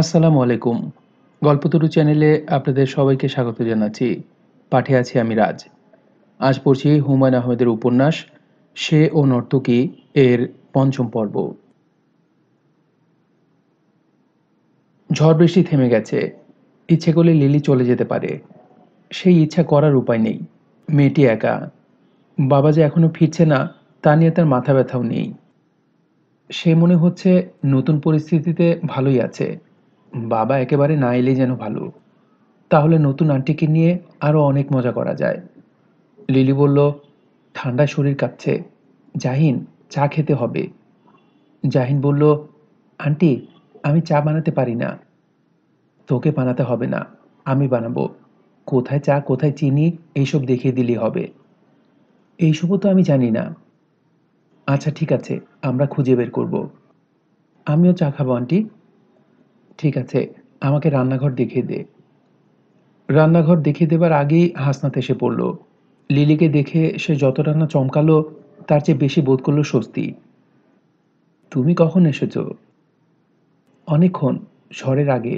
আসসালামু আলাইকুম গল্পতরু চ্যানেলে আপনাদের সবাইকে স্বাগত জানাচ্ছি পাঠে আছি আমি রাজ আজ পড়ছি হুমায়ুন আহমেদের উপন্যাস সে ও নর্তকী এর পঞ্চম পর্ব ঝড় বৃষ্টি থেমে গেছে ইচ্ছে করলে লিলি চলে যেতে পারে সেই ইচ্ছা করার উপায় নেই মেয়েটি একা বাবা যে এখনও ফিরছে না তা নিয়ে তার মাথা ব্যথাও নেই সে মনে হচ্ছে নতুন পরিস্থিতিতে ভালোই আছে বাবা একেবারে না এলেই যেন ভালো তাহলে নতুন আন্টিকে নিয়ে আরও অনেক মজা করা যায় লিলি বলল ঠান্ডা শরীর কাঁপছে জাহিন চা খেতে হবে জাহিন বলল আন্টি আমি চা বানাতে পারি না তোকে বানাতে হবে না আমি বানাবো কোথায় চা কোথায় চিনি এইসব দেখিয়ে দিলেই হবে এইসবও তো আমি জানি না আচ্ছা ঠিক আছে আমরা খুঁজে বের করব আমিও চা খাবো আন্টি ঠিক আছে আমাকে রান্নাঘর দেখিয়ে দে রান্নাঘর দেখিয়ে দেবার আগেই হাসনাতে এসে পড়ল লিলিকে দেখে সে যতটা না চমকালো তার চেয়ে বেশি বোধ করলো স্বস্তি তুমি কখন এসেছ অনেকক্ষণ ঝড়ের আগে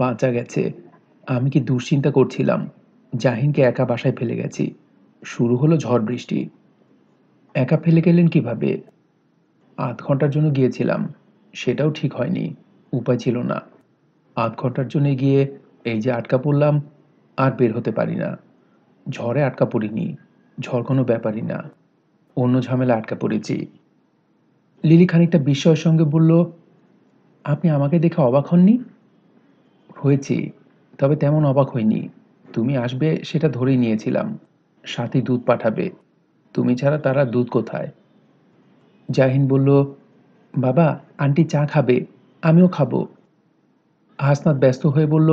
বাঁচা গেছে আমি কি দুশ্চিন্তা করছিলাম জাহিনকে একা বাসায় ফেলে গেছি শুরু হলো ঝড় বৃষ্টি একা ফেলে গেলেন কিভাবে আধ ঘন্টার জন্য গিয়েছিলাম সেটাও ঠিক হয়নি উপায় ছিল না আধ ঘন্টার জন্য গিয়ে এই যে আটকা পড়লাম আর বের হতে পারি না ঝড়ে আটকা পড়িনি ঝড় কোনো ব্যাপারই না অন্য ঝামেলা আটকা পড়েছি লিলি খানিকটা বিস্ময়ের সঙ্গে বলল আপনি আমাকে দেখে অবাক হননি হয়েছি তবে তেমন অবাক হইনি তুমি আসবে সেটা ধরেই নিয়েছিলাম সাথে দুধ পাঠাবে তুমি ছাড়া তারা দুধ কোথায় জাহিন বলল বাবা আন্টি চা খাবে আমিও খাবো হাসনাত ব্যস্ত হয়ে বলল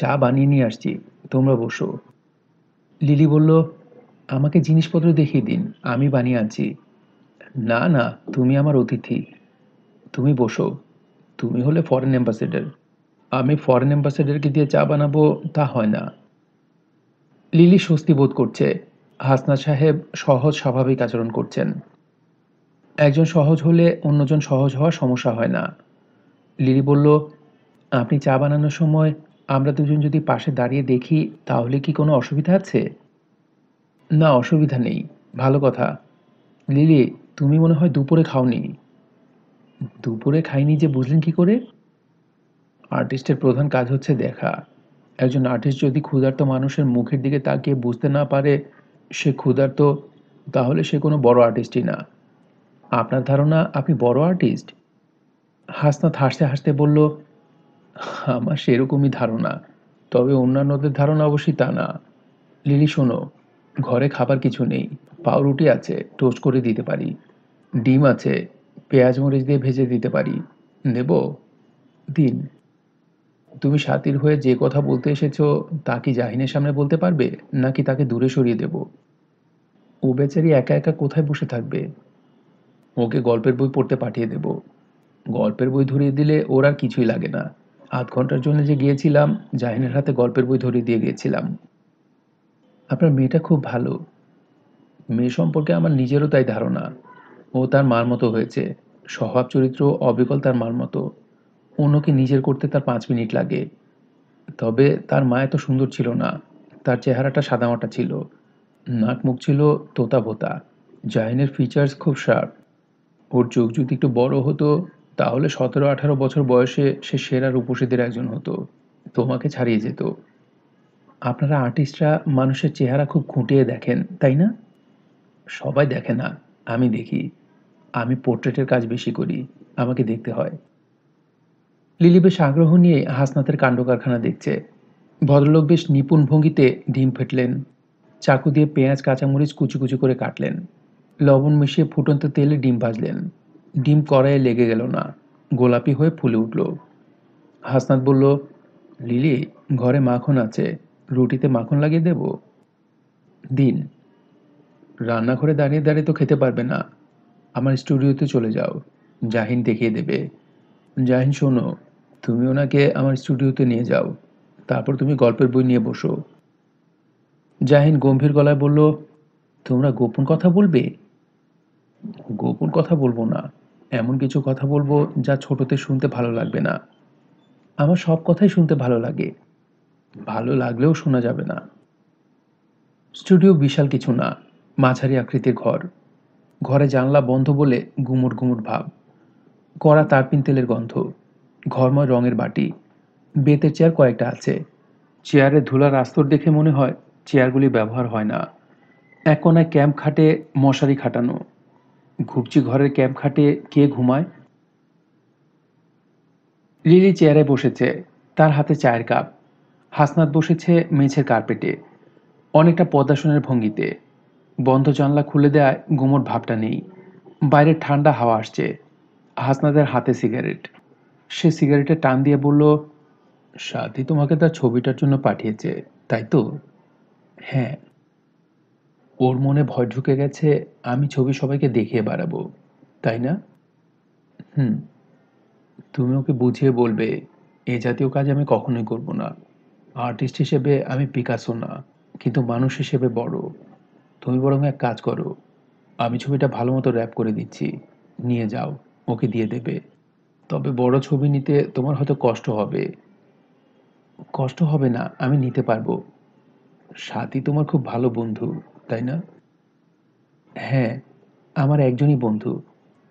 চা বানিয়ে নিয়ে আসছি তোমরা বসো লিলি বলল আমাকে জিনিসপত্র দেখিয়ে দিন আমি বানিয়ে আনছি না না তুমি আমার অতিথি তুমি বসো তুমি হলে ফরেন অ্যাম্বাসেডার আমি ফরেন অ্যাম্বাসেডারকে দিয়ে চা বানাবো তা হয় না লিলি স্বস্তি বোধ করছে হাসনা সাহেব সহজ স্বাভাবিক আচরণ করছেন একজন সহজ হলে অন্যজন সহজ হওয়া সমস্যা হয় না লিলি বলল আপনি চা বানানোর সময় আমরা দুজন যদি পাশে দাঁড়িয়ে দেখি তাহলে কি কোনো অসুবিধা আছে না অসুবিধা নেই ভালো কথা লিলি তুমি মনে হয় দুপুরে খাওনি দুপুরে খাইনি যে বুঝলেন কি করে আর্টিস্টের প্রধান কাজ হচ্ছে দেখা একজন আর্টিস্ট যদি ক্ষুধার্ত মানুষের মুখের দিকে তাকিয়ে বুঝতে না পারে সে ক্ষুধার্ত তাহলে সে কোনো বড় আর্টিস্টই না আপনার ধারণা আপনি বড় আর্টিস্ট হাসনাত হাসতে হাসতে বলল আমার সেরকমই ধারণা তবে অন্যান্যদের ধারণা অবশ্যই তা না লিলি শোনো ঘরে খাবার কিছু নেই পাউরুটি আছে টোস্ট করে দিতে পারি ডিম আছে পেঁয়াজ মরিচ দিয়ে ভেজে দিতে পারি নেব দিন তুমি সাতির হয়ে যে কথা বলতে এসেছো তা কি জাহিনের সামনে বলতে পারবে নাকি তাকে দূরে সরিয়ে দেব ও বেচারি একা একা কোথায় বসে থাকবে ওকে গল্পের বই পড়তে পাঠিয়ে দেবো গল্পের বই ধরিয়ে দিলে ওর আর কিছুই লাগে না আধ ঘন্টার জন্য যে গিয়েছিলাম জাহিনের হাতে গল্পের বই ধরিয়ে দিয়ে গিয়েছিলাম আপনার মেয়েটা খুব ভালো মেয়ে সম্পর্কে আমার নিজেরও তাই ধারণা ও তার মার মতো হয়েছে স্বভাব চরিত্র অবিকল তার মার মতো অন্যকে নিজের করতে তার পাঁচ মিনিট লাগে তবে তার মা এত সুন্দর ছিল না তার চেহারাটা সাদামাটা ছিল নাক মুখ ছিল তোতা ভোতা জাহিনের ফিচার্স খুব শার্প ওর চোখ যদি একটু বড় হতো তাহলে সতেরো আঠারো বছর বয়সে সে সেরা রূপসীদের একজন হতো তোমাকে ছাড়িয়ে যেত আপনারা আর্টিস্টরা মানুষের চেহারা খুব খুঁটিয়ে দেখেন তাই না সবাই দেখে না আমি দেখি আমি পোর্ট্রেটের কাজ বেশি করি আমাকে দেখতে হয় লিলি বেশ আগ্রহ নিয়ে হাসনাথের কাণ্ড কারখানা দেখছে ভদ্রলোক বেশ নিপুণ ভঙ্গিতে ডিম ফেটলেন চাকু দিয়ে পেঁয়াজ কাঁচামরিচ কুচি কুচি করে কাটলেন লবণ মিশিয়ে ফুটন্ত তেলে ডিম ভাজলেন ডিম কড়াইয়ে লেগে গেল না গোলাপি হয়ে ফুলে উঠল হাসনাত বলল লিলি ঘরে মাখন আছে রুটিতে মাখন লাগিয়ে দেব দিন রান্নাঘরে দাঁড়িয়ে দাঁড়িয়ে তো খেতে পারবে না আমার স্টুডিওতে চলে যাও জাহিন দেখিয়ে দেবে জাহিন শোনো তুমি ওনাকে আমার স্টুডিওতে নিয়ে যাও তারপর তুমি গল্পের বই নিয়ে বসো জাহিন গম্ভীর গলায় বলল তোমরা গোপন কথা বলবে গোপন কথা বলবো না এমন কিছু কথা বলবো যা ছোটতে শুনতে ভালো লাগবে না আমার সব কথাই শুনতে ভালো লাগে ভালো লাগলেও শোনা যাবে না স্টুডিও বিশাল কিছু না মাঝারি আকৃতির ঘর ঘরে জানলা বন্ধ বলে গুমুট গুমুট ভাব কড়া তারপিন তেলের গন্ধ ঘরময় রঙের বাটি বেতের চেয়ার কয়েকটা আছে চেয়ারে ধুলার আস্তর দেখে মনে হয় চেয়ারগুলি ব্যবহার হয় না এক কোনায় ক্যাম্প খাটে মশারি খাটানো ঘুপচি ঘরের ক্যাম্প খাটে কে ঘুমায় লিলি চেয়ারে বসেছে তার হাতে চায়ের কাপ হাসনাত বসেছে মেঝের কার্পেটে অনেকটা পদ্মাসনের ভঙ্গিতে বন্ধ জানলা খুলে দেয় গুমোট ভাবটা নেই বাইরে ঠান্ডা হাওয়া আসছে হাসনাদের হাতে সিগারেট সে সিগারেটে টান দিয়ে বলল সাথী তোমাকে তার ছবিটার জন্য পাঠিয়েছে তাই তো হ্যাঁ ওর মনে ভয় ঢুকে গেছে আমি ছবি সবাইকে দেখিয়ে বাড়াবো তাই না হুম তুমি ওকে বুঝিয়ে বলবে এ জাতীয় কাজ আমি কখনোই করব না আর্টিস্ট হিসেবে আমি পিকাসো না কিন্তু মানুষ হিসেবে বড় তুমি বরং এক কাজ করো আমি ছবিটা ভালো মতো র্যাপ করে দিচ্ছি নিয়ে যাও ওকে দিয়ে দেবে তবে বড় ছবি নিতে তোমার হয়তো কষ্ট হবে কষ্ট হবে না আমি নিতে পারবো সাথী তোমার খুব ভালো বন্ধু তাই না হ্যাঁ আমার একজনই বন্ধু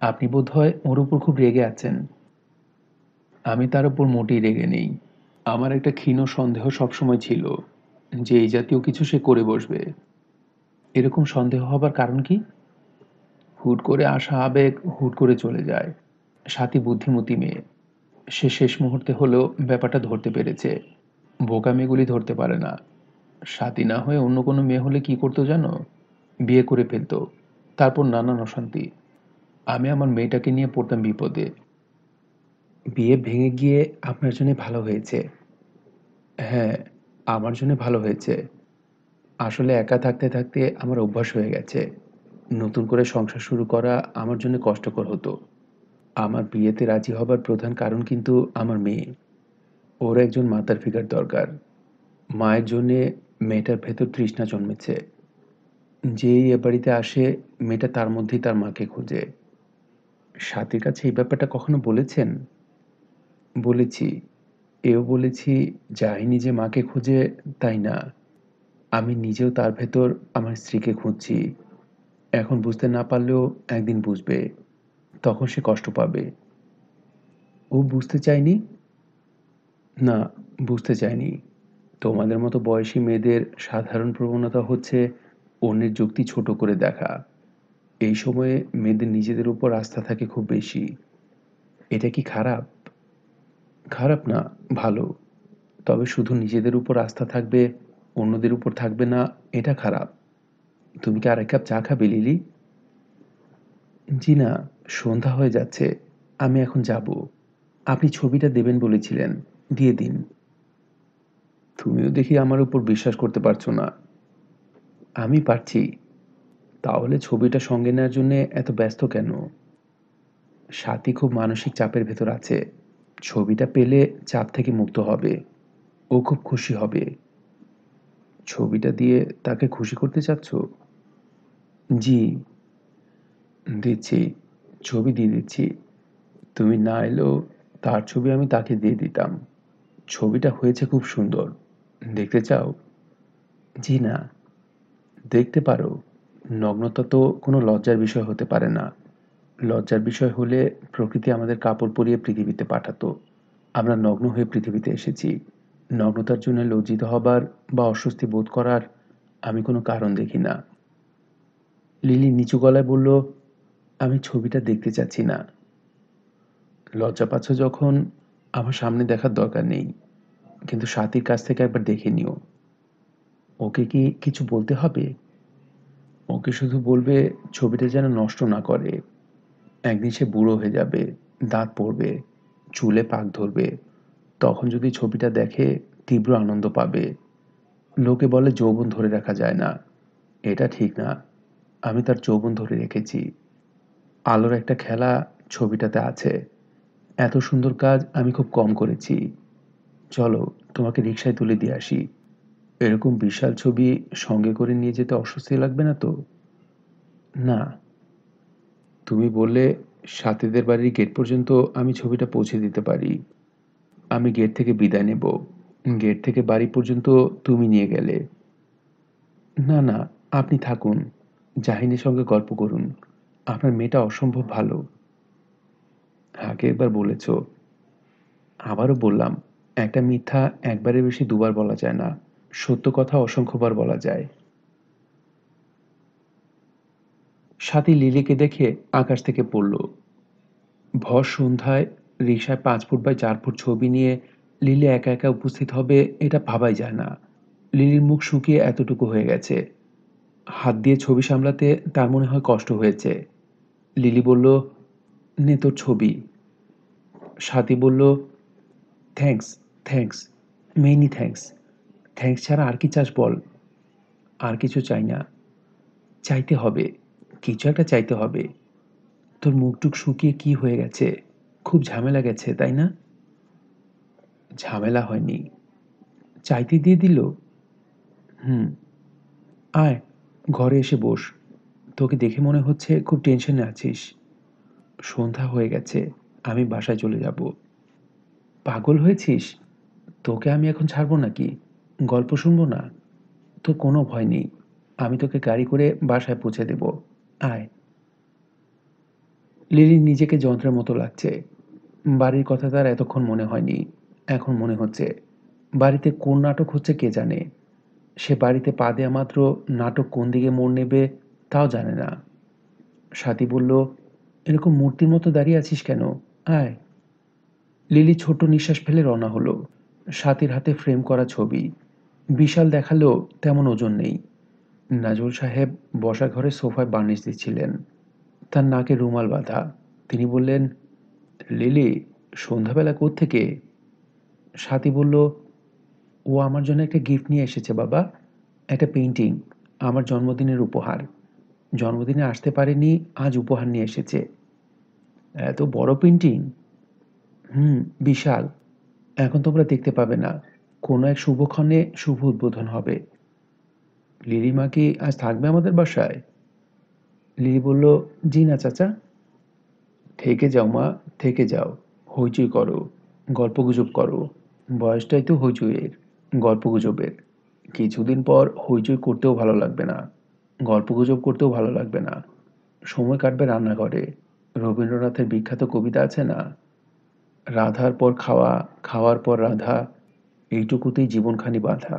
আপনি বোধহয় ওর উপর খুব রেগে আছেন আমি তার উপর মোটেই রেগে নেই আমার একটা ক্ষীণ সন্দেহ সবসময় ছিল যে এই জাতীয় কিছু সে করে বসবে এরকম সন্দেহ হবার কারণ কি হুট করে আসা আবেগ হুট করে চলে যায় সাথে বুদ্ধিমতী মেয়ে সে শেষ মুহূর্তে হলেও ব্যাপারটা ধরতে পেরেছে বোকামেগুলি ধরতে পারে না স্বাতী না হয়ে অন্য কোনো মেয়ে হলে কি করতো জানো বিয়ে করে ফেলতো তারপর নানান অশান্তি আমি আমার মেয়েটাকে নিয়ে পড়তাম বিপদে বিয়ে ভেঙে গিয়ে আপনার জন্য ভালো হয়েছে হ্যাঁ আমার জন্য ভালো হয়েছে আসলে একা থাকতে থাকতে আমার অভ্যাস হয়ে গেছে নতুন করে সংসার শুরু করা আমার জন্য কষ্টকর হতো আমার বিয়েতে রাজি হবার প্রধান কারণ কিন্তু আমার মেয়ে ওর একজন মাতার ফিগার দরকার মায়ের জন্যে মেয়েটার ভেতর তৃষ্ণা জন্মেছে যেই এ বাড়িতে আসে মেয়েটা তার মধ্যেই তার মাকে খোঁজে সাথীর কাছে এই ব্যাপারটা কখনো বলেছেন বলেছি এও বলেছি যাইনি যে মাকে খোঁজে তাই না আমি নিজেও তার ভেতর আমার স্ত্রীকে খুঁজছি এখন বুঝতে না পারলেও একদিন বুঝবে তখন সে কষ্ট পাবে ও বুঝতে চায়নি না বুঝতে চায়নি তোমাদের মতো বয়সী মেয়েদের সাধারণ প্রবণতা হচ্ছে অন্যের যুক্তি ছোট করে দেখা এই সময়ে মেয়েদের নিজেদের উপর আস্থা থাকে খুব বেশি এটা কি খারাপ খারাপ না ভালো তবে শুধু নিজেদের উপর আস্থা থাকবে অন্যদের উপর থাকবে না এটা খারাপ তুমি কি আরেক কাপ চা খাবে লিলি জি না সন্ধ্যা হয়ে যাচ্ছে আমি এখন যাব আপনি ছবিটা দেবেন বলেছিলেন দিয়ে দিন তুমিও দেখি আমার উপর বিশ্বাস করতে পারছো না আমি পারছি তাহলে ছবিটা সঙ্গে নেওয়ার জন্য এত ব্যস্ত কেন স্বাতী খুব মানসিক চাপের ভেতর আছে ছবিটা পেলে চাপ থেকে মুক্ত হবে ও খুব খুশি হবে ছবিটা দিয়ে তাকে খুশি করতে চাচ্ছ জি দিচ্ছি ছবি দিয়ে দিচ্ছি তুমি না এলেও তার ছবি আমি তাকে দিয়ে দিতাম ছবিটা হয়েছে খুব সুন্দর দেখতে চাও জি না দেখতে পারো নগ্নতা তো কোনো লজ্জার বিষয় হতে পারে না লজ্জার বিষয় হলে প্রকৃতি আমাদের কাপড় পরিয়ে পৃথিবীতে পাঠাতো আমরা নগ্ন হয়ে পৃথিবীতে এসেছি নগ্নতার জন্য লজ্জিত হবার বা অস্বস্তি বোধ করার আমি কোনো কারণ দেখি না লিলি নিচু গলায় বলল আমি ছবিটা দেখতে চাচ্ছি না লজ্জা পাচ্ছ যখন আমার সামনে দেখার দরকার নেই কিন্তু সাথীর কাছ থেকে একবার দেখে নিও ওকে কি কিছু বলতে হবে ওকে শুধু বলবে ছবিটা যেন নষ্ট না করে একদিন সে বুড়ো হয়ে যাবে দাঁত পড়বে চুলে পাক ধরবে তখন যদি ছবিটা দেখে তীব্র আনন্দ পাবে লোকে বলে যৌবন ধরে রাখা যায় না এটা ঠিক না আমি তার যৌবন ধরে রেখেছি আলোর একটা খেলা ছবিটাতে আছে এত সুন্দর কাজ আমি খুব কম করেছি চলো তোমাকে রিক্সায় তুলে দিয়ে আসি এরকম বিশাল ছবি সঙ্গে করে নিয়ে যেতে অস্বস্তি লাগবে না তো না তুমি বললে সাথীদের বাড়ির গেট পর্যন্ত আমি ছবিটা পৌঁছে দিতে পারি আমি গেট থেকে বিদায় নেব গেট থেকে বাড়ি পর্যন্ত তুমি নিয়ে গেলে না না আপনি থাকুন জাহিনের সঙ্গে গল্প করুন আপনার মেয়েটা অসম্ভব ভালো আগে একবার বলেছ আবারও বললাম একটা মিথ্যা একবারের বেশি দুবার বলা যায় না সত্য কথা অসংখ্যবার বলা যায় সাথী লিলিকে দেখে আকাশ থেকে পড়ল ভর সন্ধ্যায় রিক্সায় পাঁচ ফুট বাই চার ফুট ছবি নিয়ে লিলি একা একা উপস্থিত হবে এটা ভাবাই যায় না লিলির মুখ শুকিয়ে এতটুকু হয়ে গেছে হাত দিয়ে ছবি সামলাতে তার মনে হয় কষ্ট হয়েছে লিলি বলল নে তোর ছবি সাথী বলল thanks thanks many thanks thanks ছাড়া আর কি চাস বল আর কিছু চাই না চাইতে হবে কিছু একটা চাইতে হবে তোর মুখটুক শুকিয়ে কি হয়ে গেছে খুব ঝামেলা গেছে তাই না ঝামেলা হয়নি চাইতে দিয়ে দিল হুম আয় ঘরে এসে বস তোকে দেখে মনে হচ্ছে খুব টেনশনে আছিস সন্ধ্যা হয়ে গেছে আমি বাসায় চলে যাব পাগল হয়েছিস তোকে আমি এখন ছাড়বো নাকি গল্প শুনবো না তো কোনো ভয় নেই আমি তোকে গাড়ি করে বাসায় পৌঁছে দেব আয় লিলি নিজেকে যন্ত্রের মতো লাগছে বাড়ির কথা তার এতক্ষণ মনে হয়নি এখন মনে হচ্ছে বাড়িতে কোন নাটক হচ্ছে কে জানে সে বাড়িতে পা দেয়া মাত্র নাটক কোন দিকে মোড় নেবে তাও জানে না সাথী বলল এরকম মূর্তির মতো দাঁড়িয়ে আছিস কেন আয় লিলি ছোট্ট নিঃশ্বাস ফেলে রওনা হলো সাথীর হাতে ফ্রেম করা ছবি বিশাল দেখালেও তেমন ওজন নেই নাজুল সাহেব বসা ঘরে সোফায় বার্নিশ দিচ্ছিলেন তার নাকে রুমাল বাঁধা তিনি বললেন লিলি সন্ধ্যাবেলা থেকে সাথী বলল ও আমার জন্য একটা গিফট নিয়ে এসেছে বাবা একটা পেন্টিং আমার জন্মদিনের উপহার জন্মদিনে আসতে পারেনি আজ উপহার নিয়ে এসেছে এত বড় পেন্টিং হুম বিশাল এখন তোমরা দেখতে পাবে না কোনো এক শুভক্ষণে শুভ উদ্বোধন হবে লিলিমা কি আজ থাকবে আমাদের বাসায় লিলি বলল জি না চাচা থেকে যাও মা থেকে যাও হইচই করো গল্পগুজব করো বয়সটাই তো হইচইয়ের গল্পগুজবের কিছুদিন পর হইচই করতেও ভালো লাগবে না গল্পগুজব করতেও ভালো লাগবে না সময় কাটবে রান্নাঘরে রবীন্দ্রনাথের বিখ্যাত কবিতা আছে না রাধার পর খাওয়া খাওয়ার পর রাধা এইটুকুতেই জীবনখানি বাঁধা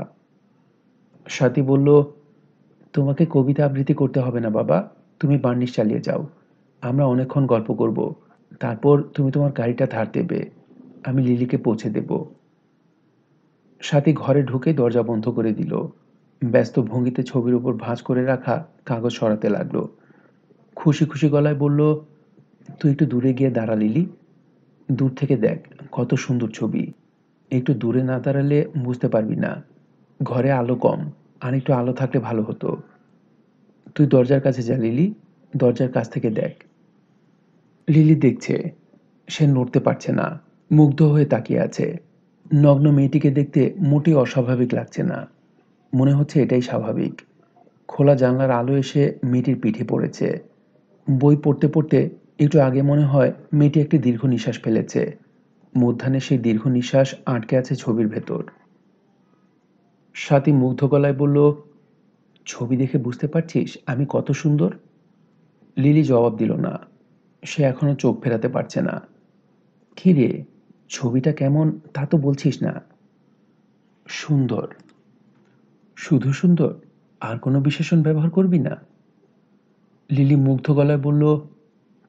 স্বাতী বলল তোমাকে কবিতা আবৃত্তি করতে হবে না বাবা তুমি বার্নিশ চালিয়ে যাও আমরা অনেকক্ষণ গল্প করব তারপর তুমি তোমার গাড়িটা ধার দেবে আমি লিলিকে পৌঁছে দেব সাথী ঘরে ঢুকে দরজা বন্ধ করে দিল ব্যস্ত ভঙ্গিতে ছবির ওপর ভাঁজ করে রাখা কাগজ সরাতে লাগলো খুশি খুশি গলায় বলল তুই একটু দূরে গিয়ে দাঁড়া লিলি দূর থেকে দেখ কত সুন্দর ছবি একটু দূরে না দাঁড়ালে বুঝতে পারবি না ঘরে আলো কম আর একটু আলো থাকলে ভালো হতো তুই দরজার কাছে যা লিলি দরজার কাছ থেকে দেখ লিলি দেখছে সে নড়তে পারছে না মুগ্ধ হয়ে তাকিয়ে আছে নগ্ন মেয়েটিকে দেখতে মোটেই অস্বাভাবিক লাগছে না মনে হচ্ছে এটাই স্বাভাবিক খোলা জানলার আলো এসে মেয়েটির পিঠে পড়েছে বই পড়তে পড়তে একটু আগে মনে হয় মেয়েটি একটি দীর্ঘ নিঃশ্বাস ফেলেছে মধ্যাহ্নে সেই দীর্ঘ নিঃশ্বাস আটকে আছে ছবির ভেতর সাথী মুগ্ধ গলায় বলল ছবি দেখে বুঝতে পারছিস আমি কত সুন্দর লিলি জবাব দিল না সে এখনও চোখ ফেরাতে পারছে না খিরে ছবিটা কেমন তা তো বলছিস না সুন্দর শুধু সুন্দর আর কোনো বিশেষণ ব্যবহার করবি না লিলি মুগ্ধ গলায় বলল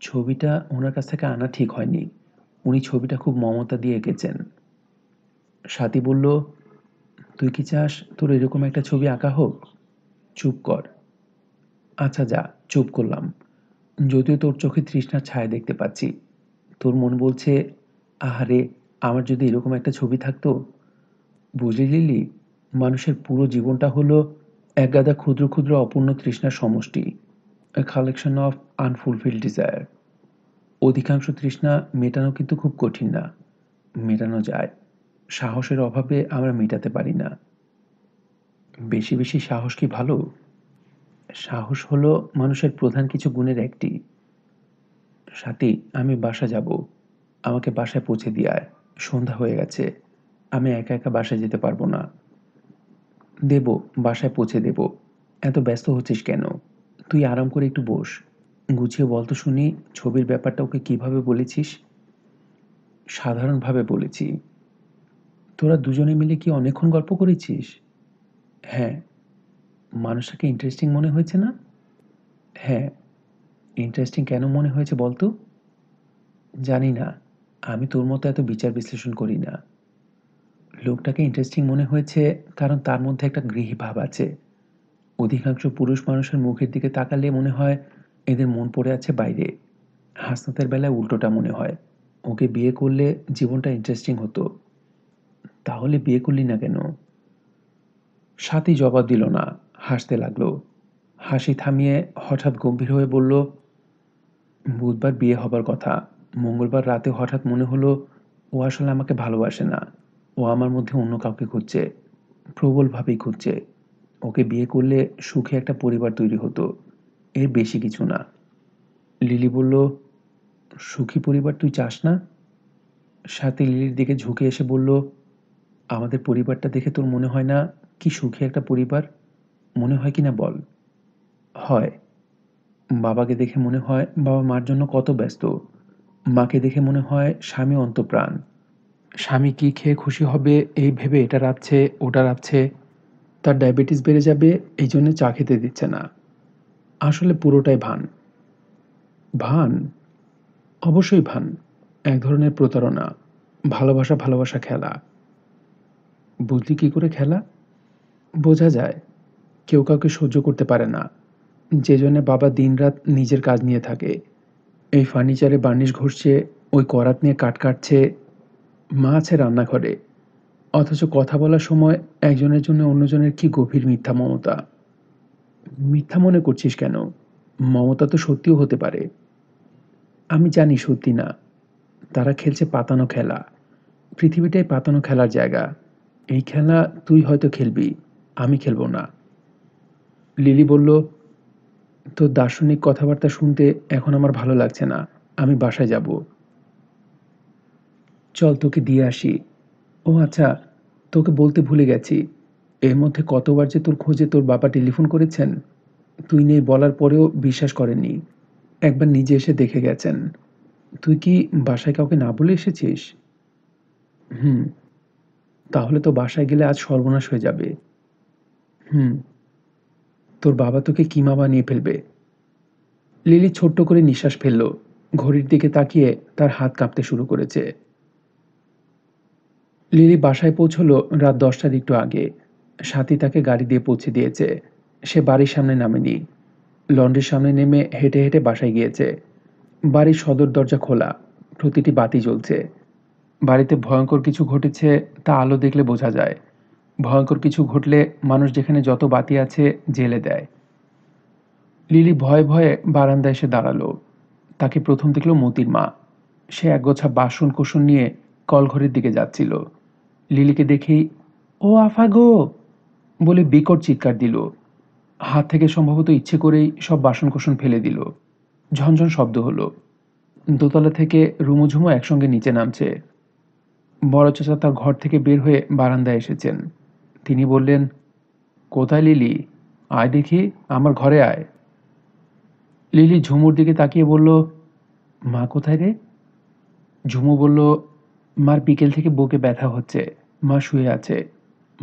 ছবিটা ওনার কাছ থেকে আনা ঠিক হয়নি উনি ছবিটা খুব মমতা দিয়ে এঁকেছেন স্বাতি বলল তুই কি চাস তোর এরকম একটা ছবি আঁকা হোক চুপ কর আচ্ছা যা চুপ করলাম যদিও তোর চোখে তৃষ্ণার ছায়া দেখতে পাচ্ছি তোর মন বলছে আহারে আমার যদি এরকম একটা ছবি থাকতো বুঝলি লিলি মানুষের পুরো জীবনটা হলো একগাদা ক্ষুদ্র ক্ষুদ্র অপূর্ণ তৃষ্ণার সমষ্টি a collection of unfulfill desire অধিকাংশ তৃষ্ণা মেটানো কিন্তু খুব কঠিন না মেটানো যায় সাহসের অভাবে আমরা মেটাতে পারি না বেশি বেশি সাহস কি ভালো সাহস হলো মানুষের প্রধান কিছু গুণের একটি সাথী আমি বাসা যাব আমাকে বাসায় পৌঁছে দেয় সন্ধ্যা হয়ে গেছে আমি একা একা বাসায় যেতে পারবো না দেব বাসায় পৌঁছে দেব এত ব্যস্ত হচ্ছিস কেন তুই আরাম করে একটু বস গুছিয়ে বলতো শুনি ছবির ব্যাপারটা ওকে কিভাবে বলেছিস সাধারণভাবে বলেছি তোরা দুজনে মিলে কি অনেকক্ষণ গল্প করেছিস হ্যাঁ মানুষটাকে ইন্টারেস্টিং মনে হয়েছে না হ্যাঁ ইন্টারেস্টিং কেন মনে হয়েছে বলতো জানি না আমি তোর মতো এত বিচার বিশ্লেষণ করি না লোকটাকে ইন্টারেস্টিং মনে হয়েছে কারণ তার মধ্যে একটা গৃহী ভাব আছে অধিকাংশ পুরুষ মানুষের মুখের দিকে তাকালে মনে হয় এদের মন পড়ে আছে বাইরে হাসনাতের বেলায় উল্টোটা মনে হয় ওকে বিয়ে করলে জীবনটা ইন্টারেস্টিং হতো তাহলে বিয়ে করলি না কেন সাথী জবাব দিল না হাসতে লাগলো হাসি থামিয়ে হঠাৎ গম্ভীর হয়ে বলল বুধবার বিয়ে হবার কথা মঙ্গলবার রাতে হঠাৎ মনে হলো ও আসলে আমাকে ভালোবাসে না ও আমার মধ্যে অন্য কাউকে খুঁজছে প্রবলভাবেই খুঁজছে ওকে বিয়ে করলে সুখে একটা পরিবার তৈরি হতো এর বেশি কিছু না লিলি বলল সুখী পরিবার তুই চাস না সাথে লিলির দিকে ঝুঁকে এসে বলল আমাদের পরিবারটা দেখে তোর মনে হয় না কি সুখী একটা পরিবার মনে হয় কি না বল হয় বাবাকে দেখে মনে হয় বাবা মার জন্য কত ব্যস্ত মাকে দেখে মনে হয় স্বামী অন্তপ্রাণ স্বামী কি খেয়ে খুশি হবে এই ভেবে এটা রাখছে ওটা রাখছে তার ডায়াবেটিস বেড়ে যাবে এই জন্য চা খেতে দিচ্ছে না আসলে পুরোটাই ভান ভান অবশ্যই ভান এক ধরনের প্রতারণা ভালোবাসা ভালোবাসা খেলা বুদ্ধি কী করে খেলা বোঝা যায় কেউ কাউকে সহ্য করতে পারে না যে জন্যে বাবা দিনরাত নিজের কাজ নিয়ে থাকে এই ফার্নিচারে বার্নিশ ঘষছে ওই করাত নিয়ে কাট কাটছে মা আছে রান্নাঘরে অথচ কথা বলার সময় একজনের জন্য অন্যজনের কি গভীর মিথ্যা মমতা মিথ্যা মনে করছিস কেন মমতা তো সত্যিও হতে পারে আমি জানি সত্যি না তারা খেলছে পাতানো খেলা পৃথিবীটাই পাতানো খেলার জায়গা এই খেলা তুই হয়তো খেলবি আমি খেলবো না লিলি বলল তোর দার্শনিক কথাবার্তা শুনতে এখন আমার ভালো লাগছে না আমি বাসায় যাব চল তোকে দিয়ে আসি ও আচ্ছা তোকে বলতে ভুলে গেছি এর মধ্যে কতবার যে তোর খোঁজে তোর বাবা টেলিফোন করেছেন তুই নেই বলার পরেও বিশ্বাস করেননি একবার নিজে এসে দেখে গেছেন তুই কি বাসায় কাউকে না বলে এসেছিস হুম তাহলে তো বাসায় গেলে আজ সর্বনাশ হয়ে যাবে হুম তোর বাবা তোকে কিমা বানিয়ে ফেলবে লিলি ছোট্ট করে নিঃশ্বাস ফেলল ঘড়ির দিকে তাকিয়ে তার হাত কাঁপতে শুরু করেছে লিলি বাসায় পৌঁছলো রাত দশটার একটু আগে সাথী তাকে গাড়ি দিয়ে পৌঁছে দিয়েছে সে বাড়ির সামনে নামেনি লন্ড্রির সামনে নেমে হেঁটে হেঁটে বাসায় গিয়েছে বাড়ির সদর দরজা খোলা প্রতিটি বাতি জ্বলছে বাড়িতে ভয়ঙ্কর কিছু ঘটেছে তা আলো দেখলে বোঝা যায় ভয়ঙ্কর কিছু ঘটলে মানুষ যেখানে যত বাতি আছে জেলে দেয় লিলি ভয়ে ভয়ে বারান্দায় এসে দাঁড়ালো তাকে প্রথম দেখল মতির মা সে একগোছা বাসন কোষণ নিয়ে কলঘরের দিকে যাচ্ছিল লিলিকে দেখেই ও আফা গো বলে বিকট চিৎকার দিল হাত থেকে সম্ভবত ইচ্ছে করেই সব বাসনকোসন ফেলে দিল ঝনঝন শব্দ হলো দোতলা থেকে রুমুঝুমু একসঙ্গে নিচে নামছে বড় চাচা তার ঘর থেকে বের হয়ে বারান্দায় এসেছেন তিনি বললেন কোথায় লিলি আয় দেখি আমার ঘরে আয় লিলি ঝুমুর দিকে তাকিয়ে বলল মা কোথায় রে ঝুমু বলল মার বিকেল থেকে বুকে ব্যথা হচ্ছে মা শুয়ে আছে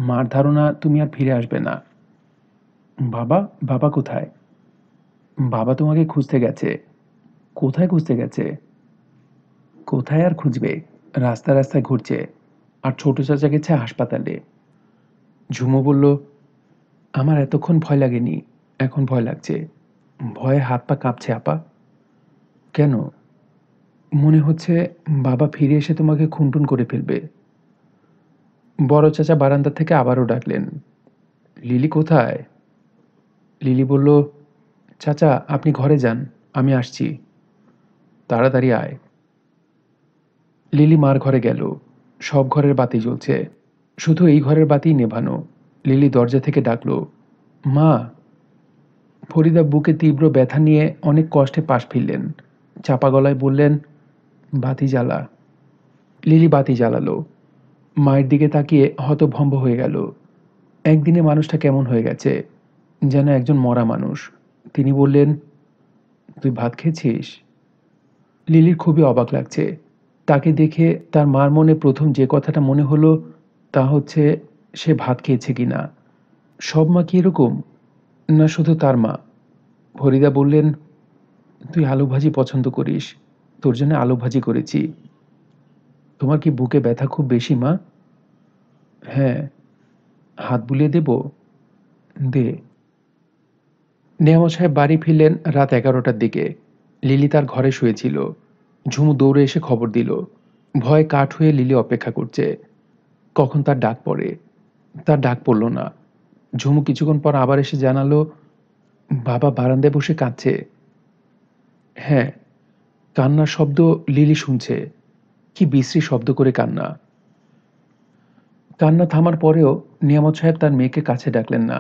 মার ধারণা তুমি আর ফিরে আসবে না বাবা বাবা কোথায় বাবা তোমাকে খুঁজতে গেছে কোথায় খুঁজতে গেছে কোথায় আর খুঁজবে রাস্তা রাস্তায় ঘুরছে আর ছোট চাচা গেছে হাসপাতালে ঝুমো বলল আমার এতক্ষণ ভয় লাগেনি এখন ভয় লাগছে ভয়ে হাত পা কাঁপছে আপা কেন মনে হচ্ছে বাবা ফিরে এসে তোমাকে খুনটুন করে ফেলবে বড় চাচা বারান্দা থেকে আবারও ডাকলেন লিলি কোথায় লিলি বলল চাচা আপনি ঘরে যান আমি আসছি তাড়াতাড়ি আয় লিলি মার ঘরে গেল সব ঘরের বাতি জ্বলছে শুধু এই ঘরের বাতি নেভানো লিলি দরজা থেকে ডাকল মা ফরিদা বুকে তীব্র ব্যথা নিয়ে অনেক কষ্টে পাশ ফিরলেন চাপা গলায় বললেন বাতি জ্বালা লিলি বাতি জ্বালালো মায়ের দিকে তাকিয়ে হতভম্ব হয়ে গেল একদিনে মানুষটা কেমন হয়ে গেছে যেন একজন মরা মানুষ তিনি বললেন তুই ভাত খেয়েছিস লিলির খুবই অবাক লাগছে তাকে দেখে তার মার মনে প্রথম যে কথাটা মনে হলো তা হচ্ছে সে ভাত খেয়েছে কি না সব মা কি এরকম না শুধু তার মা ফরিদা বললেন তুই আলু ভাজি পছন্দ করিস তোর জন্য আলু ভাজি করেছি তোমার কি বুকে ব্যথা খুব বেশি মা হ্যাঁ হাত বুলিয়ে দেব দে নেওয়া সাহেব বাড়ি ফিরলেন রাত এগারোটার দিকে লিলি তার ঘরে শুয়েছিল ঝুমু দৌড়ে এসে খবর দিল ভয় কাঠ হয়ে লিলি অপেক্ষা করছে কখন তার ডাক পড়ে তার ডাক পড়ল না ঝুমু কিছুক্ষণ পর আবার এসে জানালো বাবা বারান্দায় বসে কাঁদছে হ্যাঁ কান্নার শব্দ লিলি শুনছে কি বিশ্রী শব্দ করে কান্না কান্না থামার পরেও নিয়ামত সাহেব তার মেয়েকে কাছে ডাকলেন না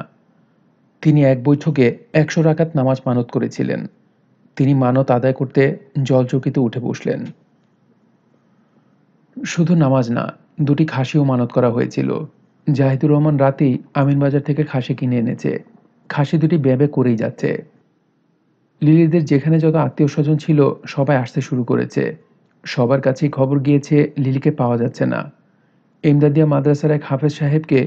তিনি এক বৈঠকে একশো রাকাত নামাজ মানত করেছিলেন তিনি মানত আদায় করতে জলচকিতে উঠে বসলেন শুধু নামাজ না দুটি খাসিও মানত করা হয়েছিল জাহিদুর রহমান রাতেই আমিনবাজার থেকে খাসি কিনে এনেছে খাসি দুটি ব্যাবে করেই যাচ্ছে লিলিদের যেখানে যত আত্মীয় স্বজন ছিল সবাই আসতে শুরু করেছে সবার কাছেই খবর গিয়েছে লিলিকে পাওয়া যাচ্ছে না এমদাদিয়া মাদ্রাসার এক হাফেজ সাহেবকে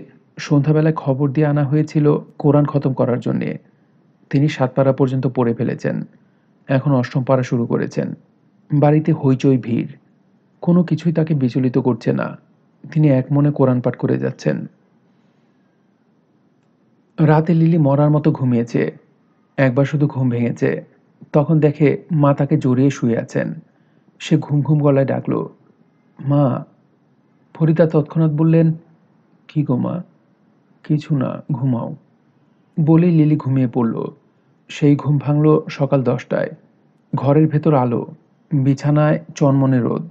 সন্ধ্যাবেলায় খবর দিয়ে আনা হয়েছিল কোরআন খতম করার জন্যে তিনি সাতপাড়া পর্যন্ত পড়ে ফেলেছেন এখন অষ্টম পাড়া শুরু করেছেন বাড়িতে হইচই ভিড় কোনো কিছুই তাকে বিচলিত করছে না তিনি এক মনে কোরআন পাঠ করে যাচ্ছেন রাতে লিলি মরার মতো ঘুমিয়েছে একবার শুধু ঘুম ভেঙেছে তখন দেখে মা তাকে জড়িয়ে শুয়ে আছেন সে ঘুম ঘুম গলায় ডাকলো মা ফরিদা তৎক্ষণাৎ বললেন কি গো মা কিছু না ঘুমাও বলেই লিলি ঘুমিয়ে পড়ল সেই ঘুম ভাঙল সকাল দশটায় ঘরের ভেতর আলো বিছানায় চনমনে রোদ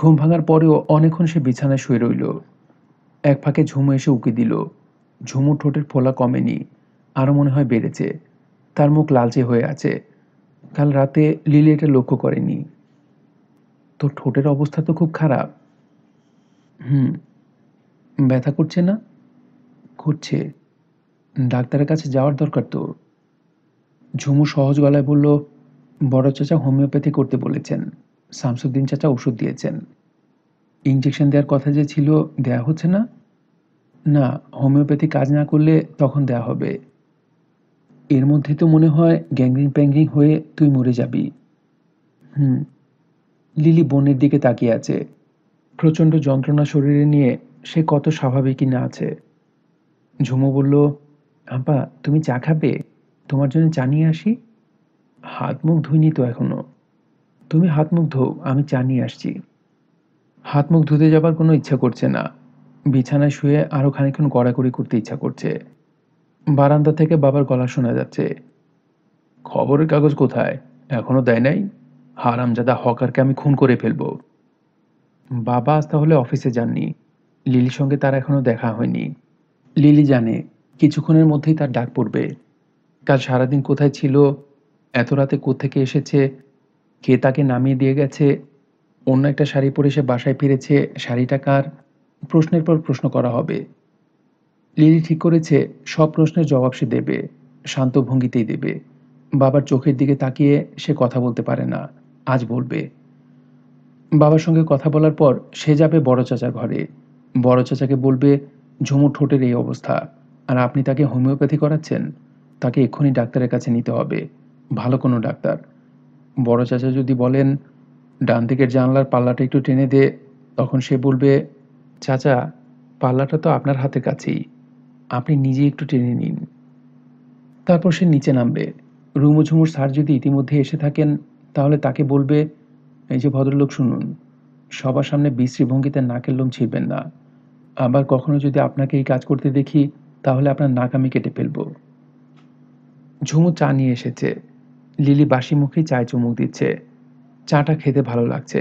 ঘুম ভাঙার পরেও অনেকক্ষণ সে বিছানায় শুয়ে রইল এক ফাঁকে ঝুমু এসে উকি দিল ঝুমু ঠোঁটের ফোলা কমেনি আরও মনে হয় বেড়েছে তার মুখ লালচে হয়ে আছে কাল রাতে লিলি এটা লক্ষ্য করেনি তোর ঠোঁটের অবস্থা তো খুব খারাপ হুম ব্যথা করছে না করছে ডাক্তারের কাছে যাওয়ার দরকার তো ঝুমু সহজ গলায় বলল বড় চাচা হোমিওপ্যাথি করতে বলেছেন শামসুদ্দিন চাচা ওষুধ দিয়েছেন ইঞ্জেকশন দেওয়ার কথা যে ছিল দেয়া হচ্ছে না না হোমিওপ্যাথি কাজ না করলে তখন দেয়া হবে এর মধ্যে তো মনে হয় গ্যাংরিং প্যাংরিং হয়ে তুই মরে যাবি হুম লিলি বোনের দিকে তাকিয়ে আছে প্রচণ্ড যন্ত্রণা শরীরে নিয়ে সে কত স্বাভাবিকই না আছে ঝুমু বলল আপা তুমি চা খাবে তোমার জন্য চা নিয়ে আসি হাত মুখ ধুইনি তো এখনো তুমি হাত মুখ ধো আমি চা নিয়ে আসছি হাত মুখ ধুতে যাবার কোনো ইচ্ছা করছে না বিছানায় শুয়ে আরও খানিক্ষণ গড়াগড়ি করতে ইচ্ছা করছে বারান্দা থেকে বাবার গলা শোনা যাচ্ছে খবরের কাগজ কোথায় এখনও দেয় নাই হারামজাদা হকারকে আমি খুন করে ফেলব বাবা আজ তাহলে অফিসে যাননি লিলির সঙ্গে তার এখনও দেখা হয়নি লিলি জানে কিছুক্ষণের মধ্যেই তার ডাক পড়বে কাল সারাদিন কোথায় ছিল এত রাতে কোত্থেকে এসেছে কে তাকে নামিয়ে দিয়ে গেছে অন্য একটা শাড়ি পরে সে বাসায় ফিরেছে শাড়িটা কার প্রশ্নের পর প্রশ্ন করা হবে লিলি ঠিক করেছে সব প্রশ্নের জবাব সে দেবে শান্ত ভঙ্গিতেই দেবে বাবার চোখের দিকে তাকিয়ে সে কথা বলতে পারে না আজ বলবে বাবার সঙ্গে কথা বলার পর সে যাবে বড় চাচার ঘরে বড় চাচাকে বলবে ঝুমুর ঠোঁটের এই অবস্থা আর আপনি তাকে হোমিওপ্যাথি করাচ্ছেন তাকে এক্ষুনি ডাক্তারের কাছে নিতে হবে ভালো কোনো ডাক্তার বড় চাচা যদি বলেন ডান দিকের জানলার পাল্লাটা একটু টেনে দে তখন সে বলবে চাচা পাল্লাটা তো আপনার হাতের কাছেই আপনি নিজে একটু টেনে নিন তারপর সে নিচে নামবে রুমুঝুমুর স্যার যদি ইতিমধ্যে এসে থাকেন তাহলে তাকে বলবে এই যে ভদ্রলোক শুনুন সবার সামনে বিশ্রী ভঙ্গিতে নাকের লোম ছিঁড়বেন না আবার কখনো যদি আপনাকে এই কাজ করতে দেখি তাহলে আপনার নাক আমি কেটে ফেলব ঝুমু চা নিয়ে এসেছে লিলি বাসি মুখে চায় চুমুক দিচ্ছে চাটা খেতে ভালো লাগছে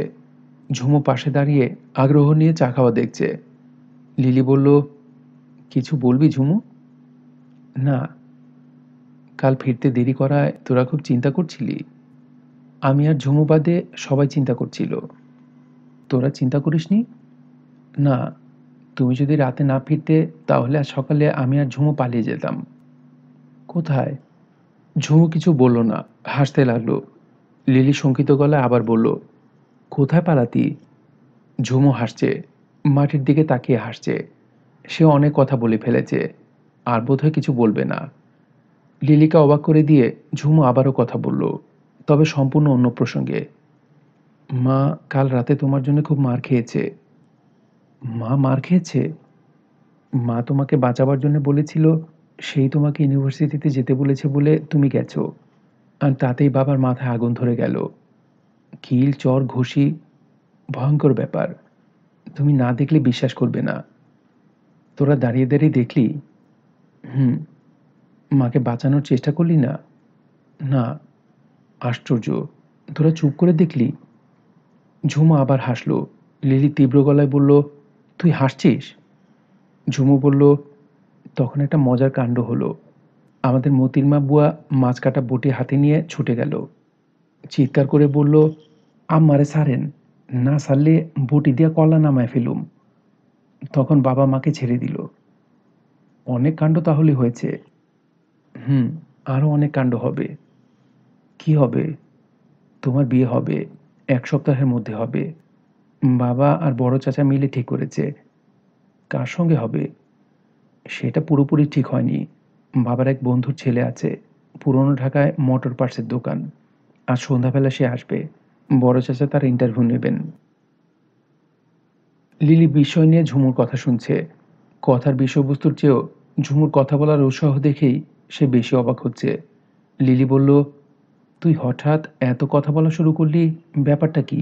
ঝুমু পাশে দাঁড়িয়ে আগ্রহ নিয়ে চা খাওয়া দেখছে লিলি বলল কিছু বলবি ঝুমু না কাল ফিরতে দেরি করায় তোরা খুব চিন্তা করছিলি আমি আর ঝুমু বাদে সবাই চিন্তা করছিল তোরা চিন্তা করিসনি না তুমি যদি রাতে না ফিরতে তাহলে আজ সকালে আমি আর ঝুমু পালিয়ে যেতাম কোথায় ঝুমু কিছু বলল না হাসতে লাগলো লিলি শঙ্কিত গলায় আবার বলল কোথায় পালাতি ঝুমু হাসছে মাটির দিকে তাকিয়ে হাসছে সে অনেক কথা বলে ফেলেছে আর বোধহয় কিছু বলবে না লিলিকে অবাক করে দিয়ে ঝুমু আবারও কথা বলল তবে সম্পূর্ণ অন্য প্রসঙ্গে মা কাল রাতে তোমার জন্য খুব মার খেয়েছে মা মার খেয়েছে মা তোমাকে বাঁচাবার জন্য বলেছিল সেই তোমাকে ইউনিভার্সিটিতে যেতে বলেছে বলে তুমি গেছো আর তাতেই বাবার মাথায় আগুন ধরে গেল কিল চর ঘষি ভয়ঙ্কর ব্যাপার তুমি না দেখলে বিশ্বাস করবে না তোরা দাঁড়িয়ে দাঁড়িয়ে দেখলি হুম মাকে বাঁচানোর চেষ্টা করলি না না আশ্চর্য তোরা চুপ করে দেখলি ঝুমা আবার হাসলো লিলি তীব্র গলায় বলল তুই হাসছিস ঝুমু বলল তখন একটা মজার কাণ্ড হলো আমাদের মতির মা বুয়া মাছ কাটা বটি হাতে নিয়ে ছুটে গেল চিৎকার করে বলল আমারে সারেন না সারলে বটি দিয়া কলা নামায় ফেলুম তখন বাবা মাকে ছেড়ে দিল অনেক কাণ্ড তাহলে হয়েছে হুম আরও অনেক কাণ্ড হবে কি হবে তোমার বিয়ে হবে এক সপ্তাহের মধ্যে হবে বাবা আর বড় চাচা মিলে ঠিক করেছে কার সঙ্গে হবে সেটা পুরোপুরি ঠিক হয়নি বাবার এক বন্ধুর ছেলে আছে পুরনো ঢাকায় মোটর পার্টসের দোকান আজ সন্ধ্যাবেলা সে আসবে বড় চাচা তার ইন্টারভিউ নেবেন লিলি বিষয় নিয়ে ঝুমুর কথা শুনছে কথার বিষয়বস্তুর চেয়েও ঝুমুর কথা বলার উৎসাহ দেখেই সে বেশি অবাক হচ্ছে লিলি বলল তুই হঠাৎ এত কথা বলা শুরু করলি ব্যাপারটা কি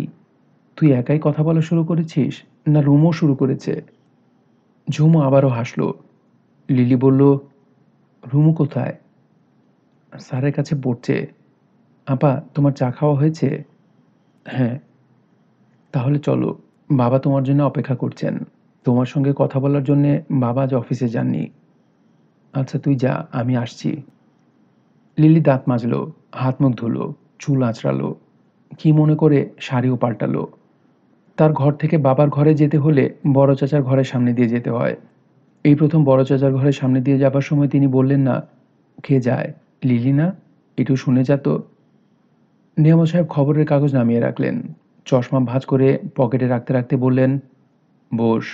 তুই একাই কথা বলা শুরু করেছিস না রুমও শুরু করেছে ঝুমু আবারও হাসলো লিলি বলল রুমু কোথায় স্যারের কাছে পড়ছে আপা তোমার চা খাওয়া হয়েছে হ্যাঁ তাহলে চলো বাবা তোমার জন্য অপেক্ষা করছেন তোমার সঙ্গে কথা বলার জন্যে বাবা আজ অফিসে যাননি আচ্ছা তুই যা আমি আসছি লিলি দাঁত মাজলো হাত মুখ ধুলো চুল আঁচড়ালো কি মনে করে শাড়িও পাল্টালো তার ঘর থেকে বাবার ঘরে যেতে হলে বড় চাচার ঘরের সামনে দিয়ে যেতে হয় এই প্রথম বড় চাচার ঘরের সামনে দিয়ে যাবার সময় তিনি বললেন না কে যায় লিলি না একটু শুনে যা তো নিয়ামত সাহেব খবরের কাগজ নামিয়ে রাখলেন চশমা ভাঁজ করে পকেটে রাখতে রাখতে বললেন বস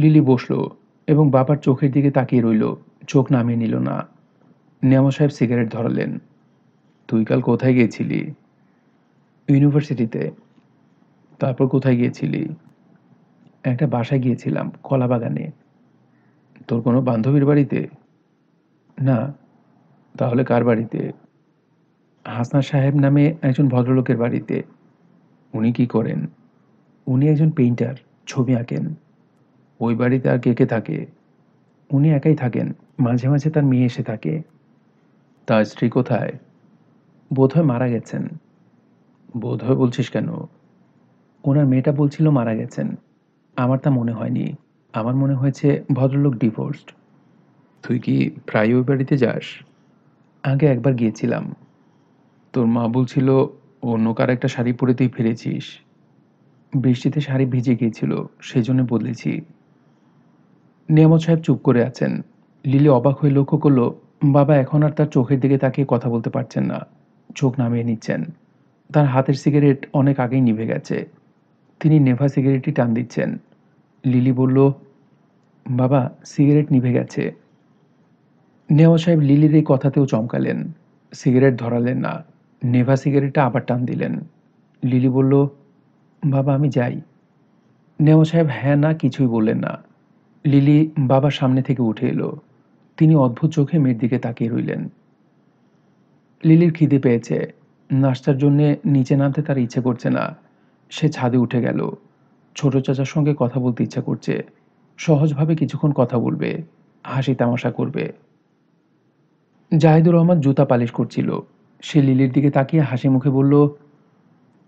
লিলি বসলো এবং বাবার চোখের দিকে তাকিয়ে রইল চোখ নামিয়ে নিল না নিয়ামত সাহেব সিগারেট ধরালেন তুই কাল কোথায় গিয়েছিলি ইউনিভার্সিটিতে তারপর কোথায় গিয়েছিলি একটা বাসায় গিয়েছিলাম কলা বাগানে তোর কোনো বান্ধবীর বাড়িতে না তাহলে কার বাড়িতে হাসনা সাহেব নামে একজন ভদ্রলোকের বাড়িতে উনি কি করেন উনি একজন পেইন্টার ছবি আঁকেন ওই বাড়িতে আর কে কে থাকে উনি একাই থাকেন মাঝে মাঝে তার মেয়ে এসে থাকে তার স্ত্রী কোথায় বোধহয় মারা গেছেন বোধহয় বলছিস কেন ওনার মেয়েটা বলছিল মারা গেছেন আমার তা মনে হয়নি আমার মনে হয়েছে ভদ্রলোক ডিভোর্সড তুই কি প্রায় ওই বাড়িতে যাস আগে একবার গিয়েছিলাম তোর মা বলছিল অন্য কার একটা শাড়ি পরে তুই ফিরেছিস বৃষ্টিতে শাড়ি ভিজে গিয়েছিল জন্য বদলেছি নিয়ামত সাহেব চুপ করে আছেন লিলি অবাক হয়ে লক্ষ্য করলো বাবা এখন আর তার চোখের দিকে তাকিয়ে কথা বলতে পারছেন না চোখ নামিয়ে নিচ্ছেন তার হাতের সিগারেট অনেক আগেই নিভে গেছে তিনি নেভা সিগারেটটি টান দিচ্ছেন লিলি বলল বাবা সিগারেট নিভে গেছে নেওয়া সাহেব লিলির এই কথাতেও চমকালেন সিগারেট ধরালেন না নেভা সিগারেটটা আবার টান দিলেন লিলি বলল বাবা আমি যাই নেওয়া সাহেব হ্যাঁ না কিছুই বললেন না লিলি বাবার সামনে থেকে উঠে এলো তিনি অদ্ভুত চোখে মেয়ের দিকে তাকিয়ে রইলেন লিলির খিদে পেয়েছে নাস্তার জন্যে নিচে নামতে তার ইচ্ছে করছে না সে ছাদে উঠে গেল ছোট চাচার সঙ্গে কথা বলতে ইচ্ছা করছে সহজভাবে কিছুক্ষণ কথা বলবে হাসি তামাশা করবে জাহিদুর রহমান জুতা পালিশ করছিল সে লিলির দিকে তাকিয়ে হাসি মুখে বলল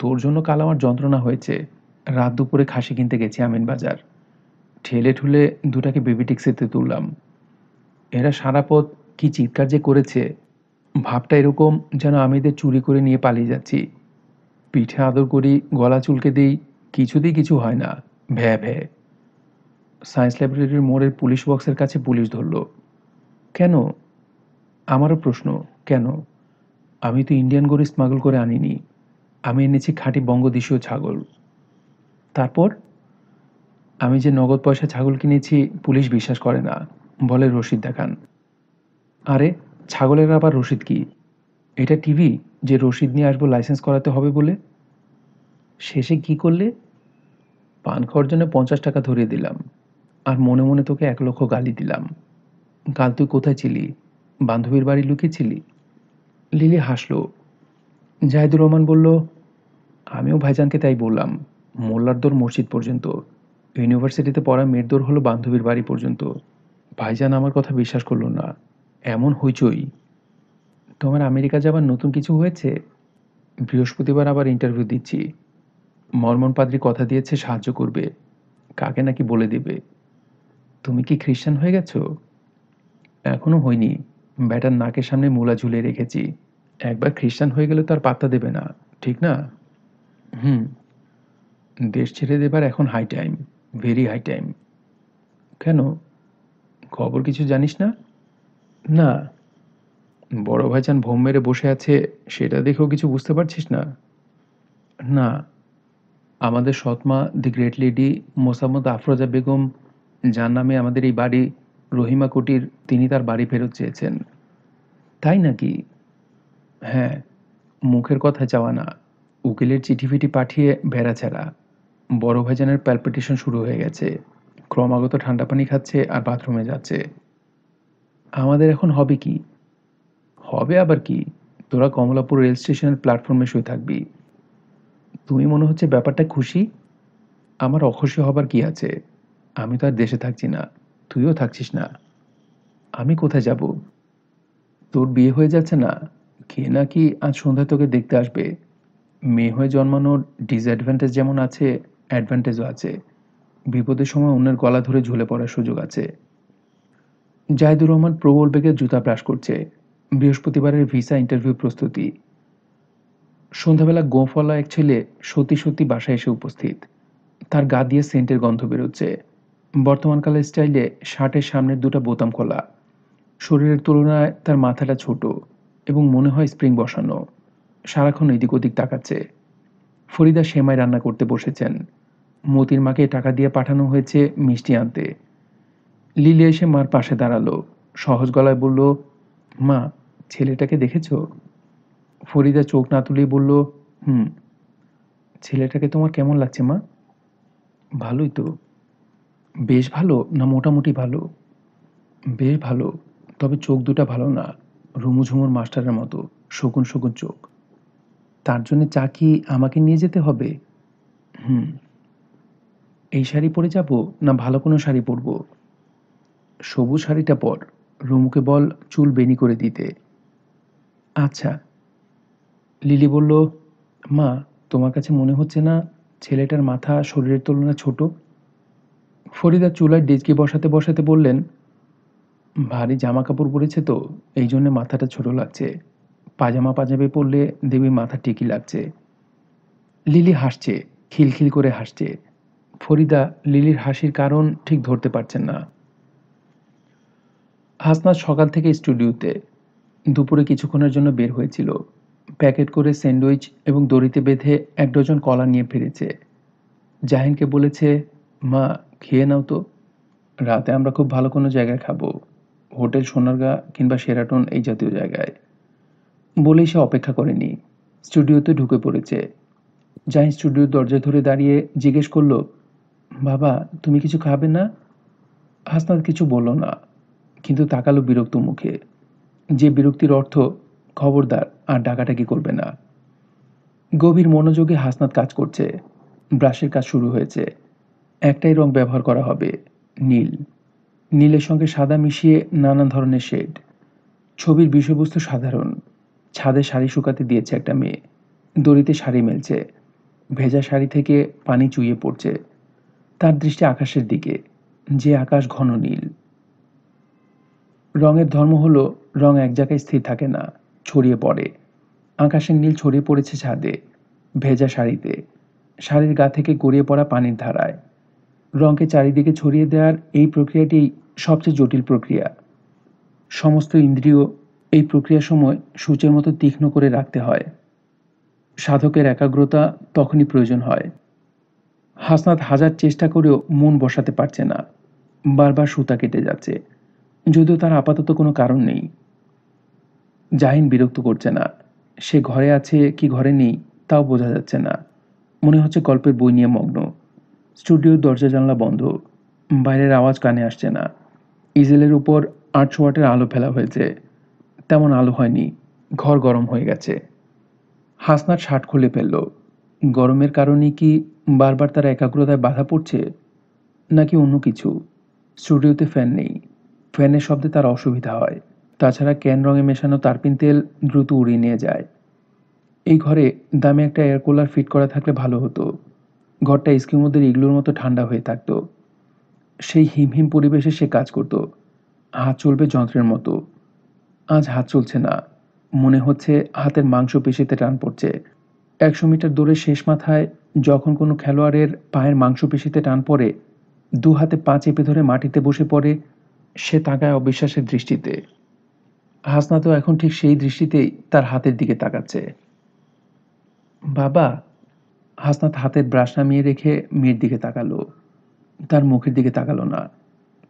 তোর জন্য কাল আমার যন্ত্রণা হয়েছে রাত দুপুরে খাসি কিনতে গেছি আমিন বাজার ঠেলে ঠুলে দুটাকে বেবি টিক্সিতে তুললাম এরা সারা পথ কি চিৎকার যে করেছে ভাবটা এরকম যেন আমি এদের চুরি করে নিয়ে পালিয়ে যাচ্ছি পিঠে আদর করি গলা চুলকে দিই কিছুতেই কিছু হয় না ভ্যা ভ্যা সায়েন্স ল্যাবরেটরির মোড়ের পুলিশ বক্সের কাছে পুলিশ ধরল কেন আমারও প্রশ্ন কেন আমি তো ইন্ডিয়ান গরু স্মাগল করে আনিনি আমি এনেছি খাঁটি বঙ্গদেশীয় ছাগল তারপর আমি যে নগদ পয়সা ছাগল কিনেছি পুলিশ বিশ্বাস করে না বলে রশিদ দেখান আরে ছাগলের আবার রশিদ কি এটা টিভি যে রশিদ নিয়ে আসবো লাইসেন্স করাতে হবে বলে শেষে কি করলে পান খাওয়ার জন্য পঞ্চাশ টাকা ধরিয়ে দিলাম আর মনে মনে তোকে এক লক্ষ গালি দিলাম কাল তুই কোথায় ছিলি বান্ধবীর বাড়ি লুকিয়েছিলি লিলি হাসলো জাহিদুর রহমান বলল আমিও ভাইজানকে তাই বললাম মোল্লার মসজিদ পর্যন্ত ইউনিভার্সিটিতে পড়া মেয়ের দৌড় হলো বান্ধবীর বাড়ি পর্যন্ত ভাইজান আমার কথা বিশ্বাস করল না এমন হইচই তোমার আমেরিকা যাবার নতুন কিছু হয়েছে বৃহস্পতিবার আবার ইন্টারভিউ দিচ্ছি মর্মন পাদ্রি কথা দিয়েছে সাহায্য করবে কাকে নাকি বলে দেবে তুমি কি খ্রিস্টান হয়ে গেছ এখনও হয়নি ব্যাটার নাকের সামনে মূলা ঝুলে রেখেছি একবার খ্রিস্টান হয়ে গেলে তো আর পাত্তা দেবে না ঠিক না হুম দেশ ছেড়ে দেবার এখন high time very high time কেন খবর কিছু জানিস না না বড় ভাইচান ভোম মেরে বসে আছে সেটা দেখেও কিছু বুঝতে পারছিস না না আমাদের সৎমা the great lady Mosammat Afroza Begum যার নামে আমাদের এই বাড়ি রহিমা কুটির তিনি তার বাড়ি ফেরত চেয়েছেন তাই নাকি হ্যাঁ মুখের কথা চাওয়া না উকিলের চিঠি ফিটি পাঠিয়ে বেড়াছেড়া ছাড়া বড় ভাইজানের প্যালপিটেশন শুরু হয়ে গেছে ক্রমাগত ঠান্ডা পানি খাচ্ছে আর বাথরুমে যাচ্ছে আমাদের এখন হবে কি হবে আবার কি তোরা কমলাপুর রেল স্টেশনের প্ল্যাটফর্মে শুয়ে থাকবি তুমি মনে হচ্ছে ব্যাপারটা খুশি আমার অখুশি হবার কি আছে আমি তো আর দেশে থাকছি না তুইও থাকছিস না আমি কোথায় যাব তোর বিয়ে হয়ে যাচ্ছে না কে নাকি আজ সন্ধ্যায় তোকে দেখতে আসবে মেয়ে হয়ে জন্মানোর ডিসঅ্যাডভান্টেজ যেমন আছে অ্যাডভান্টেজও আছে বিপদের সময় অন্যের গলা ধরে ঝুলে পড়ার সুযোগ আছে জাহিদুর রহমান প্রবল বেগে জুতা ব্রাশ করছে বৃহস্পতিবারের ভিসা ইন্টারভিউ প্রস্তুতি সন্ধ্যাবেলা গোফলা এক ছেলে সত্যি সত্যি বাসায় এসে উপস্থিত তার গা দিয়ে সেন্টের গন্ধ বেরোচ্ছে বর্তমানকালে স্টাইলে শার্টের সামনের দুটো বোতাম খোলা শরীরের তুলনায় তার মাথাটা ছোট এবং মনে হয় স্প্রিং বসানো সারাক্ষণ এদিক ওদিক তাকাচ্ছে ফরিদা সেমাই রান্না করতে বসেছেন মতির মাকে টাকা দিয়ে পাঠানো হয়েছে মিষ্টি আনতে লিলি এসে মার পাশে দাঁড়ালো সহজ গলায় বলল মা ছেলেটাকে দেখেছ ফরিদা চোখ না তুলেই বলল হুম ছেলেটাকে তোমার কেমন লাগছে মা ভালোই তো বেশ ভালো না মোটামুটি ভালো বেশ ভালো তবে চোখ দুটা ভালো না রুমুঝুমুর মাস্টারের মতো শকুন শকুন চোখ তার জন্য চা কি আমাকে নিয়ে যেতে হবে হুম এই শাড়ি পরে যাব না ভালো কোনো শাড়ি পরব সবুজ শাড়িটা পর রুমুকে বল চুল বেনি করে দিতে আচ্ছা লিলি বলল মা তোমার কাছে মনে হচ্ছে না ছেলেটার মাথা শরীরের তুলনায় ছোট ফরিদা চুলায় ডেজকে বসাতে বসাতে বললেন ভারী জামা কাপড় পরেছে তো এই জন্য মাথাটা ছোট লাগছে পাজামা পাজামে পরলে দেবী মাথা টিকি লাগছে লিলি হাসছে খিলখিল করে হাসছে ফরিদা লিলির হাসির কারণ ঠিক ধরতে পারছেন না হাসনা সকাল থেকে স্টুডিওতে দুপুরে কিছুক্ষণের জন্য বের হয়েছিল প্যাকেট করে স্যান্ডউইচ এবং দড়িতে বেঁধে এক ডজন কলা নিয়ে ফিরেছে জাহিনকে বলেছে মা খেয়ে নাও তো রাতে আমরা খুব ভালো কোনো জায়গায় খাবো হোটেল সোনারগা কিংবা সেরাটন এই জাতীয় জায়গায় বলেই সে অপেক্ষা করেনি স্টুডিওতে ঢুকে পড়েছে জাহিন স্টুডিওর দরজা ধরে দাঁড়িয়ে জিজ্ঞেস করলো বাবা তুমি কিছু খাবে না হাসনাত কিছু বলল না কিন্তু তাকালো বিরক্ত মুখে যে বিরক্তির অর্থ খবরদার আর ডাকাটাকি করবে না গভীর মনোযোগে হাসনাত কাজ করছে ব্রাশের কাজ শুরু হয়েছে একটাই রং ব্যবহার করা হবে নীল নীলের সঙ্গে সাদা মিশিয়ে নানা ধরনের শেড ছবির বিষয়বস্তু সাধারণ ছাদে শাড়ি শুকাতে দিয়েছে একটা মেয়ে দড়িতে শাড়ি মেলছে ভেজা শাড়ি থেকে পানি চুইয়ে পড়ছে তার দৃষ্টি আকাশের দিকে যে আকাশ ঘন নীল রঙের ধর্ম হল রং এক জায়গায় স্থির থাকে না ছড়িয়ে পড়ে আকাশের নীল ছড়িয়ে পড়েছে ছাদে ভেজা শাড়িতে শাড়ির গা থেকে গড়িয়ে পড়া পানির ধারায় রঙকে চারিদিকে ছড়িয়ে দেওয়ার এই প্রক্রিয়াটি সবচেয়ে জটিল প্রক্রিয়া সমস্ত ইন্দ্রিয় এই প্রক্রিয়ার সময় সূচের মতো তীক্ষ্ণ করে রাখতে হয় সাধকের একাগ্রতা তখনই প্রয়োজন হয় হাসনাত হাজার চেষ্টা করেও মন বসাতে পারছে না বারবার সুতা কেটে যাচ্ছে যদিও তার আপাতত কোনো কারণ নেই জাহিন বিরক্ত করছে না সে ঘরে আছে কি ঘরে নেই তাও বোঝা যাচ্ছে না মনে হচ্ছে গল্পের বই নিয়ে মগ্ন স্টুডিওর দরজা জানলা বন্ধ বাইরের আওয়াজ কানে আসছে না ইজেলের উপর আটশো ওয়াটের আলো ফেলা হয়েছে তেমন আলো হয়নি ঘর গরম হয়ে গেছে হাসনার শার্ট খুলে ফেলল গরমের কারণে কি বারবার তার একাগ্রতায় বাধা পড়ছে নাকি অন্য কিছু স্টুডিওতে ফ্যান নেই ফ্যানের শব্দে তার অসুবিধা হয় তাছাড়া ক্যান রঙে মেশানো তারপিন তেল দ্রুত উড়িয়ে নিয়ে যায় এই ঘরে দামে একটা এয়ার কুলার ফিট করা থাকলে ভালো হতো ঘরটা স্কিমোদের ইগলুর মতো ঠান্ডা হয়ে থাকত সেই হিমহিম পরিবেশে সে কাজ করত হাত চলবে যন্ত্রের মতো আজ হাত চলছে না মনে হচ্ছে হাতের মাংসপেশিতে টান পড়ছে একশো মিটার দৌড়ের শেষ মাথায় যখন কোনো খেলোয়াড়ের পায়ের মাংসপেশিতে টান পড়ে দু হাতে পা চেপে ধরে মাটিতে বসে পড়ে সে তাকায় অবিশ্বাসের দৃষ্টিতে হাসনাতো এখন ঠিক সেই দৃষ্টিতেই তার হাতের দিকে তাকাচ্ছে বাবা হাসনাত হাতের ব্রাশ নামিয়ে রেখে মেয়ের দিকে তাকালো তার মুখের দিকে তাকালো না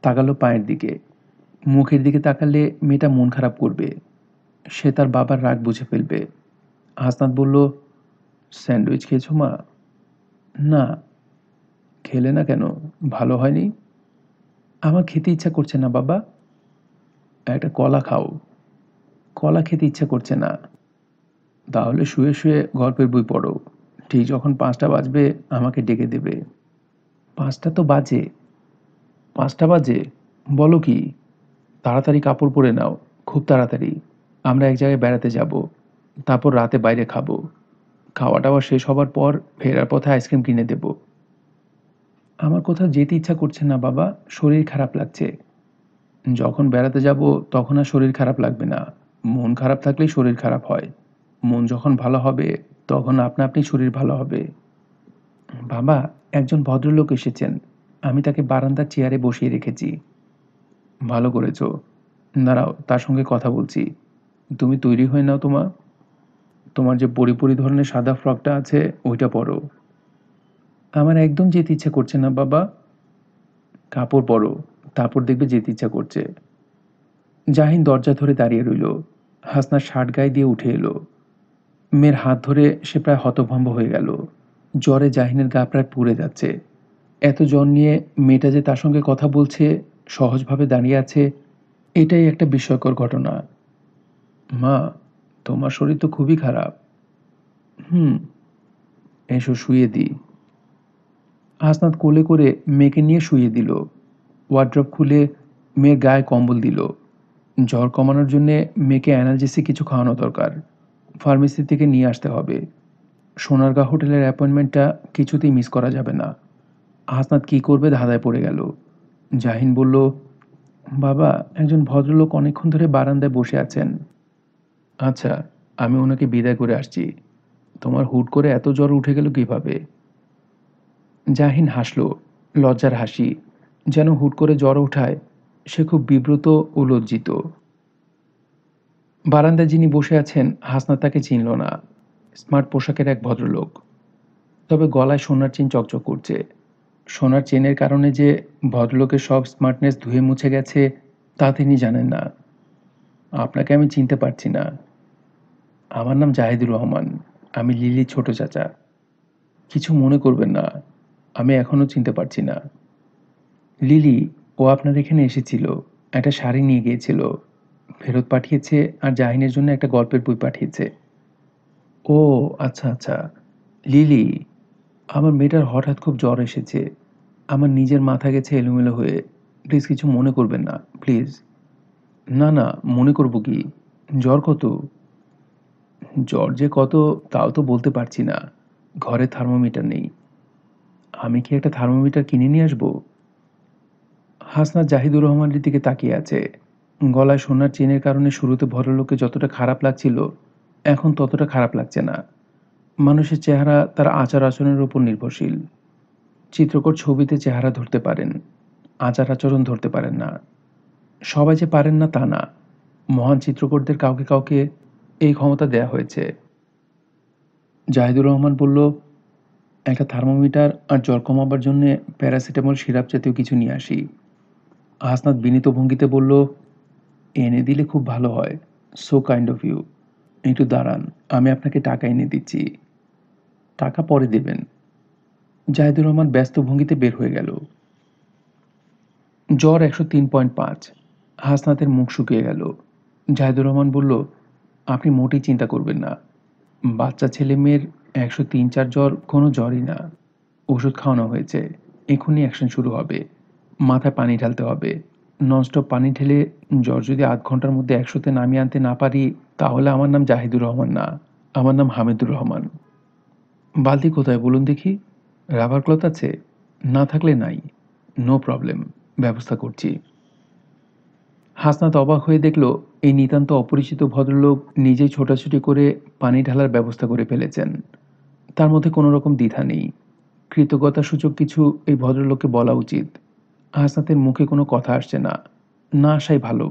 তাকালো পায়ের দিকে মুখের দিকে তাকালে মেয়েটা মন খারাপ করবে সে তার বাবার রাগ বুঝে ফেলবে হাসনাত বলল স্যান্ডউইচ খেয়েছো মা না খেলে না কেন ভালো হয়নি আমার খেতে ইচ্ছা করছে না বাবা একটা কলা খাও কলা খেতে ইচ্ছা করছে না তাহলে শুয়ে শুয়ে গল্পের বই পড়ো ঠিক যখন পাঁচটা বাজবে আমাকে ডেকে দেবে পাঁচটা তো বাজে পাঁচটা বাজে বলো কি তাড়াতাড়ি কাপড় পরে নাও খুব তাড়াতাড়ি আমরা এক জায়গায় বেড়াতে যাব তারপর রাতে বাইরে খাবো খাওয়া দাওয়া শেষ হবার পর ফেরার পথে আইসক্রিম কিনে দেব আমার কোথাও যেতে ইচ্ছা করছে না বাবা শরীর খারাপ লাগছে যখন বেড়াতে যাব তখন আর শরীর খারাপ লাগবে না মন খারাপ থাকলেই শরীর খারাপ হয় মন যখন ভালো হবে তখন আপনা আপনি শরীর ভালো হবে বাবা একজন ভদ্রলোক এসেছেন আমি তাকে বারান্দার চেয়ারে বসিয়ে রেখেছি ভালো করেছো দাঁড়াও তার সঙ্গে কথা বলছি তুমি তৈরি হয়ে নাও তোমা তোমার যে পরিপরি ধরনের সাদা ফ্রকটা আছে ওইটা পরো আমার একদম যেতে ইচ্ছা করছে না বাবা কাপড় পরো তারপর দেখবে যেতে ইচ্ছা করছে জাহিন দরজা ধরে দাঁড়িয়ে রইল হাসনার শার্ট গায়ে দিয়ে উঠে এলো মেয়ের হাত ধরে সে প্রায় হতভম্ব হয়ে গেল জ্বরে জাহিনের গা প্রায় পুড়ে যাচ্ছে এত জ্বর নিয়ে মেয়েটা যে তার সঙ্গে কথা বলছে সহজভাবে দাঁড়িয়ে আছে এটাই একটা বিস্ময়কর ঘটনা মা তোমার শরীর তো খুবই খারাপ হুম এসো শুয়ে দিই হাসনাত কোলে করে মেয়েকে নিয়ে শুয়ে দিল ওয়ার্ড্রপ খুলে মেয়ের গায়ে কম্বল দিল জ্বর কমানোর জন্যে মেয়েকে অ্যানালজেসি কিছু খাওয়ানো দরকার ফার্মেসি থেকে নিয়ে আসতে হবে সোনারগা হোটেলের অ্যাপয়েন্টমেন্টটা কিছুতেই মিস করা যাবে না হাসনাত কি করবে ধাঁধায় পড়ে গেল জাহিন বলল বাবা একজন ভদ্রলোক অনেকক্ষণ ধরে বারান্দায় বসে আছেন আচ্ছা, আমি ওনাকে বিদায় করে আসছি। তোমার হুট করে এত জ্বর উঠে গেল কিভাবে? জাহিন হাসল, লজ্জার হাসি। যেন হুট করে জ্বর ওঠায় সে খুব বিব্রত ও লজ্জিত। বারান্দায় যিনি বসে আছেন হাসনা তাকে চিনল না। স্মার্ট পোশাকের এক ভদ্রলোক। তবে গলায় সোনার চেন চকচক করছে। সোনার চেনের কারণে যে ভদ্রলোকের সব স্মার্টনেস ধুয়ে মুছে গেছে তা তিনি জানেন না। আপনাকে আমি চিনতে পারছি না আমার নাম জাহিদুর রহমান আমি লিলি ছোট চাচা কিছু মনে করবেন না আমি এখনও চিনতে পারছি না লিলি ও আপনার এখানে এসেছিল একটা শাড়ি নিয়ে গিয়েছিল ফেরত পাঠিয়েছে আর জাহিনের জন্য একটা গল্পের বই পাঠিয়েছে ও আচ্ছা আচ্ছা লিলি আমার মেয়েটার হঠাৎ খুব জ্বর এসেছে আমার নিজের মাথা গেছে এলোমেলো হয়ে প্লিজ কিছু মনে করবেন না প্লিজ না না মনে করব কি জ্বর কত জ্বর যে কত তাও তো বলতে পারছি না ঘরে থার্মোমিটার নেই আমি কি একটা থার্মোমিটার কিনে নিয়ে আসবো হাসনা জাহিদুর রহমানের দিকে তাকিয়ে আছে গলায় সোনার চেনের কারণে শুরুতে ভদ্রলোককে যতটা খারাপ লাগছিল এখন ততটা খারাপ লাগছে না মানুষের চেহারা তার আচার আচরণের উপর নির্ভরশীল চিত্রকর ছবিতে চেহারা ধরতে পারেন আচার আচরণ ধরতে পারেন না সবাই যে পারেন না তা না মহান চিত্রকরদের কাউকে কাউকে এই ক্ষমতা দেয়া হয়েছে জাহিদুর রহমান বলল একটা থার্মোমিটার আর জ্বর কমাবার জন্যে প্যারাসিটামল সিরাপ জাতীয় কিছু নিয়ে আসি হাসনাত বিনীত ভঙ্গিতে বলল এনে দিলে খুব ভালো হয় সো কাইন্ড অফ ইউ একটু দাঁড়ান আমি আপনাকে টাকা এনে দিচ্ছি টাকা পরে দেবেন জাহিদুর রহমান ব্যস্ত ভঙ্গিতে বের হয়ে গেল জ্বর একশো তিন পয়েন্ট পাঁচ হাসনাতের মুখ শুকিয়ে গেল জাহিদুর রহমান বলল আপনি মোটেই চিন্তা করবেন না বাচ্চা ছেলে মেয়ের একশো তিন চার জ্বর কোনো জ্বরই না ওষুধ খাওয়ানো হয়েছে এখনই অ্যাকশন শুরু হবে মাথায় পানি ঢালতে হবে ননস্টপ পানি ঢেলে জ্বর যদি আধ ঘন্টার মধ্যে একশোতে নামিয়ে আনতে না পারি তাহলে আমার নাম জাহিদুর রহমান না আমার নাম হামিদুর রহমান বালতি কোথায় বলুন দেখি রাবার ক্লথ আছে না থাকলে নাই নো প্রবলেম ব্যবস্থা করছি হাসনাত অবাক হয়ে দেখল এই নিতান্ত অপরিচিত ভদ্রলোক নিজেই ছোটাছুটি করে পানি ঢালার ব্যবস্থা করে ফেলেছেন তার মধ্যে কোনো রকম দ্বিধা নেই কৃতজ্ঞতাসূচক কিছু এই ভদ্রলোককে বলা উচিত হাসনাতের মুখে কোনো কথা আসছে না না আসাই ভালো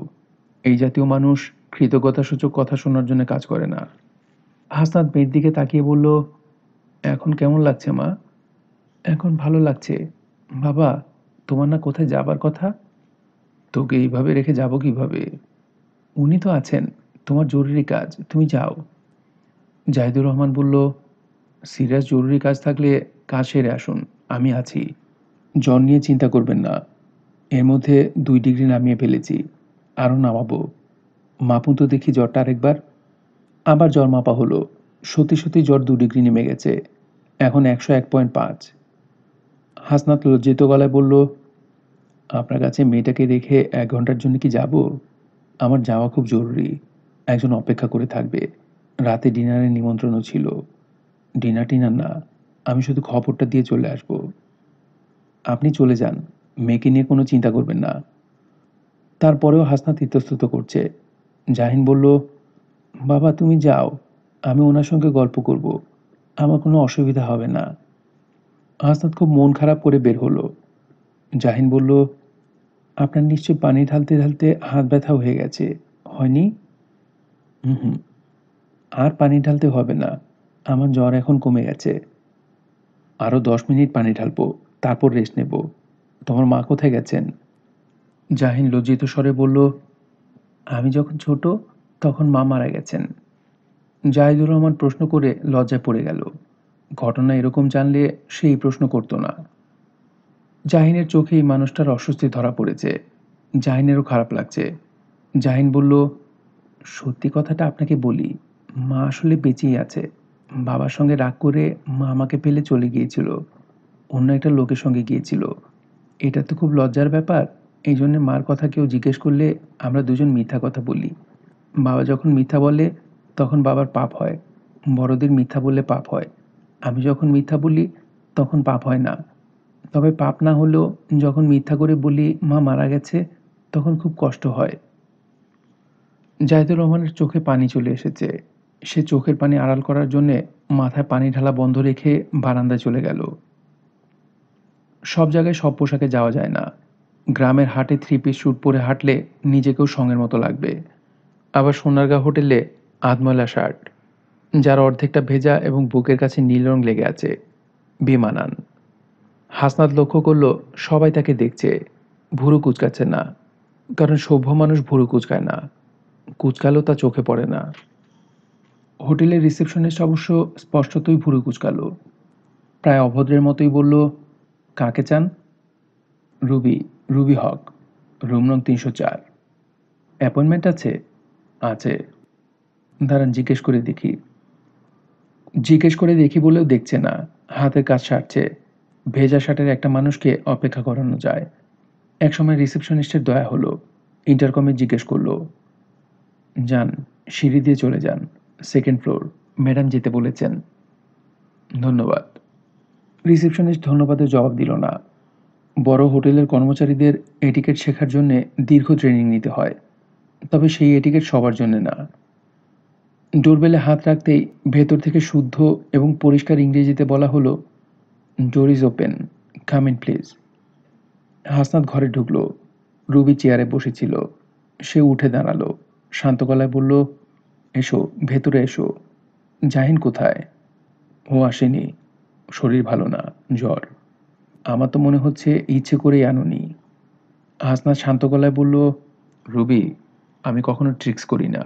এই জাতীয় মানুষ কৃতজ্ঞতাসূচক কথা শোনার জন্য কাজ করে না হাসনাত মেয়ের দিকে তাকিয়ে বলল এখন কেমন লাগছে মা এখন ভালো লাগছে বাবা তোমার না কোথায় যাবার কথা তোকে এইভাবে রেখে যাব কিভাবে উনি তো আছেন তোমার জরুরি কাজ তুমি যাও জাহিদুর রহমান বলল সিরিয়াস জরুরি কাজ থাকলে কাজ সেরে আসুন আমি আছি জ্বর নিয়ে চিন্তা করবেন না এর মধ্যে দুই ডিগ্রি নামিয়ে ফেলেছি আরও নামাবো মাপুন তো দেখি জ্বরটা আরেকবার আবার জ্বর মাপা হলো সত্যি সত্যি জ্বর দু ডিগ্রি নেমে গেছে এখন একশো এক পয়েন্ট পাঁচ হাসনাত লজ্জিত গলায় বলল আপনার কাছে মেয়েটাকে রেখে এক ঘন্টার জন্য কি যাব আমার যাওয়া খুব জরুরি একজন অপেক্ষা করে থাকবে রাতে ডিনারের নিমন্ত্রণও ছিল ডিনার টিনার না আমি শুধু খবরটা দিয়ে চলে আসব আপনি চলে যান মেয়েকে নিয়ে কোনো চিন্তা করবেন না তারপরেও হাসনা তীর্থস্থ করছে জাহিন বলল বাবা তুমি যাও আমি ওনার সঙ্গে গল্প করব আমার কোনো অসুবিধা হবে না হাসনাত খুব মন খারাপ করে বের হলো জাহিন বলল আপনার নিশ্চয় পানি ঢালতে ঢালতে হাত ব্যথা হয়ে গেছে হয়নি হুম হুম আর পানি ঢালতে হবে না আমার জ্বর এখন কমে গেছে আরও দশ মিনিট পানি ঢালবো তারপর রেস্ট নেব তোমার মা কোথায় গেছেন জাহিন লজ্জিত স্বরে বলল আমি যখন ছোট তখন মা মারা গেছেন জাহিদুর রহমান প্রশ্ন করে লজ্জায় পড়ে গেল ঘটনা এরকম জানলে সেই প্রশ্ন করতো না জাহিনের চোখে এই মানুষটার অস্বস্তি ধরা পড়েছে জাহিনেরও খারাপ লাগছে জাহিন বলল সত্যি কথাটা আপনাকে বলি মা আসলে বেঁচেই আছে বাবার সঙ্গে রাগ করে মা আমাকে ফেলে চলে গিয়েছিল অন্য একটা লোকের সঙ্গে গিয়েছিল এটা তো খুব লজ্জার ব্যাপার এই জন্য মার কথা কেউ জিজ্ঞেস করলে আমরা দুজন মিথ্যা কথা বলি বাবা যখন মিথ্যা বলে তখন বাবার পাপ হয় বড়দের মিথ্যা বললে পাপ হয় আমি যখন মিথ্যা বলি তখন পাপ হয় না তবে পাপ না হলেও যখন মিথ্যা করে বলি মা মারা গেছে তখন খুব কষ্ট হয় জাহিদুর রহমানের চোখে পানি চলে এসেছে সে চোখের পানি আড়াল করার জন্যে মাথায় পানি ঢালা বন্ধ রেখে বারান্দায় চলে গেল সব জায়গায় সব পোশাকে যাওয়া যায় না গ্রামের হাটে থ্রি পিস শ্যুট পরে হাঁটলে নিজেকেও সঙ্গের মতো লাগবে আবার সোনারগাঁ হোটেলে আধমলা শার্ট যার অর্ধেকটা ভেজা এবং বুকের কাছে নীল রং লেগে আছে বিমানান হাসনাত লক্ষ্য করল সবাই তাকে দেখছে ভুরু কুচকাচ্ছে না কারণ সভ্য মানুষ ভুরু কুচকায় না কুচকালো তা চোখে পড়ে না হোটেলের রিসেপশনিস্ট অবশ্য স্পষ্টতই ভুরু কুচকালো প্রায় অভদ্রের মতোই বলল কাকে চান রুবি রুবি হক রুম নং তিনশো চার অ্যাপয়েন্টমেন্ট আছে আছে দাঁড়ান জিজ্ঞেস করে দেখি জিজ্ঞেস করে দেখি বলেও দেখছে না হাতের কাজ সারছে ভেজা শার্টের একটা মানুষকে অপেক্ষা করানো যায় একসময় রিসেপশনিস্টের দয়া হলো ইন্টারকমে জিজ্ঞেস করলো যান সিঁড়ি দিয়ে চলে যান সেকেন্ড ফ্লোর ম্যাডাম যেতে বলেছেন ধন্যবাদ রিসেপশনিস্ট ধন্যবাদের জবাব দিল না বড় হোটেলের কর্মচারীদের এটিকেট শেখার জন্যে দীর্ঘ ট্রেনিং নিতে হয় তবে সেই এটিকেট সবার জন্য না ডোরবেলে হাত রাখতেই ভেতর থেকে শুদ্ধ এবং পরিষ্কার ইংরেজিতে বলা হলো door is open come in please Hasnat ঘরে ঢুকলো রুবি চেয়ারে বসেছিল সে উঠে দাঁড়ালো শান্ত গলায় বলল এসো ভেতরে এসো জাহিন কোথায় ও আসেনি শরীর ভালো না জ্বর আমার তো মনে হচ্ছে ইচ্ছে করেই আনুনি হাসনাত শান্ত গলায় বলল রুবি আমি কখনো ট্রিক্স করি না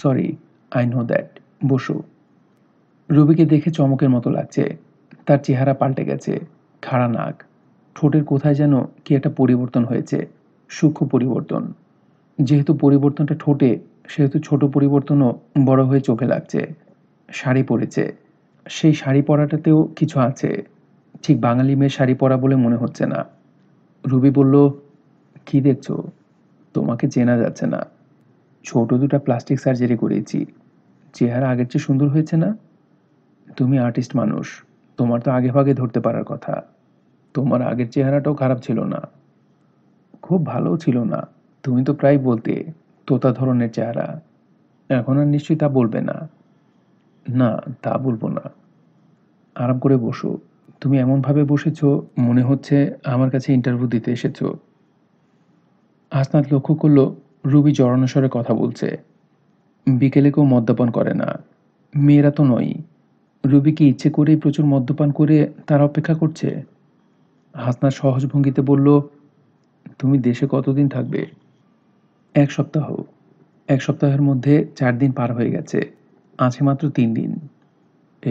সরি আই নো দ্যাট বসো রুবিকে দেখে চমকের মতো লাগছে তার চেহারা পাল্টে গেছে খাড়া নাক ঠোঁটের কোথায় যেন কি একটা পরিবর্তন হয়েছে সূক্ষ্ম পরিবর্তন যেহেতু পরিবর্তনটা ঠোঁটে সেহেতু ছোট পরিবর্তনও বড় হয়ে চোখে লাগছে শাড়ি পরেছে সেই শাড়ি পরাটাতেও কিছু আছে ঠিক বাঙালি মেয়ে শাড়ি পরা বলে মনে হচ্ছে না রুবি বলল কি দেখছো তোমাকে চেনা যাচ্ছে না ছোট দুটা প্লাস্টিক সার্জারি করেছি চেহারা আগের চেয়ে সুন্দর হয়েছে না তুমি আর্টিস্ট মানুষ তোমার তো আগে ভাগে ধরতে পারার কথা তোমার আগের চেহারাটাও খারাপ ছিল না খুব ভালোও ছিল না তুমি তো প্রায় বলতে তোতা ধরনের চেহারা এখন আর নিশ্চয়ই তা বলবে না না তা বলবো না আরাম করে বসো তুমি এমনভাবে বসেছ মনে হচ্ছে আমার কাছে ইন্টারভিউ দিতে এসেছ আসনাথ লক্ষ্য করল রুবি জড়ানোস্বরে কথা বলছে বিকেলে কেউ মদ্যাপন করে না মেয়েরা তো নয় রুবি কি ইচ্ছে করেই প্রচুর মদ্যপান করে তারা অপেক্ষা করছে হাসনা সহজ ভঙ্গিতে বলল তুমি দেশে কতদিন থাকবে এক সপ্তাহ এক সপ্তাহের মধ্যে চার দিন পার হয়ে গেছে আছে মাত্র তিন দিন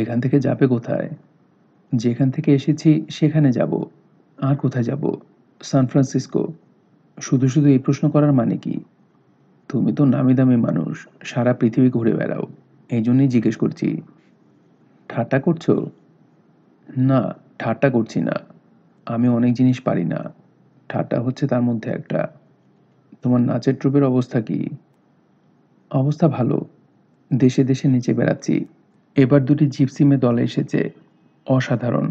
এখান থেকে যাবে কোথায় যেখান থেকে এসেছি সেখানে যাব আর কোথায় যাব সান ফ্রান্সিসকো শুধু শুধু এই প্রশ্ন করার মানে কি তুমি তো নামি দামি মানুষ সারা পৃথিবী ঘুরে বেড়াও এই জন্যই জিজ্ঞেস করছি ঠাট্টা করছো না ঠাট্টা করছি না আমি অনেক জিনিস পারি না ঠাট্টা হচ্ছে তার মধ্যে একটা তোমার নাচের ট্রুপের অবস্থা কি অবস্থা ভালো দেশে দেশে নিচে বেড়াচ্ছি এবার দুটি জিপসিমে দলে এসেছে অসাধারণ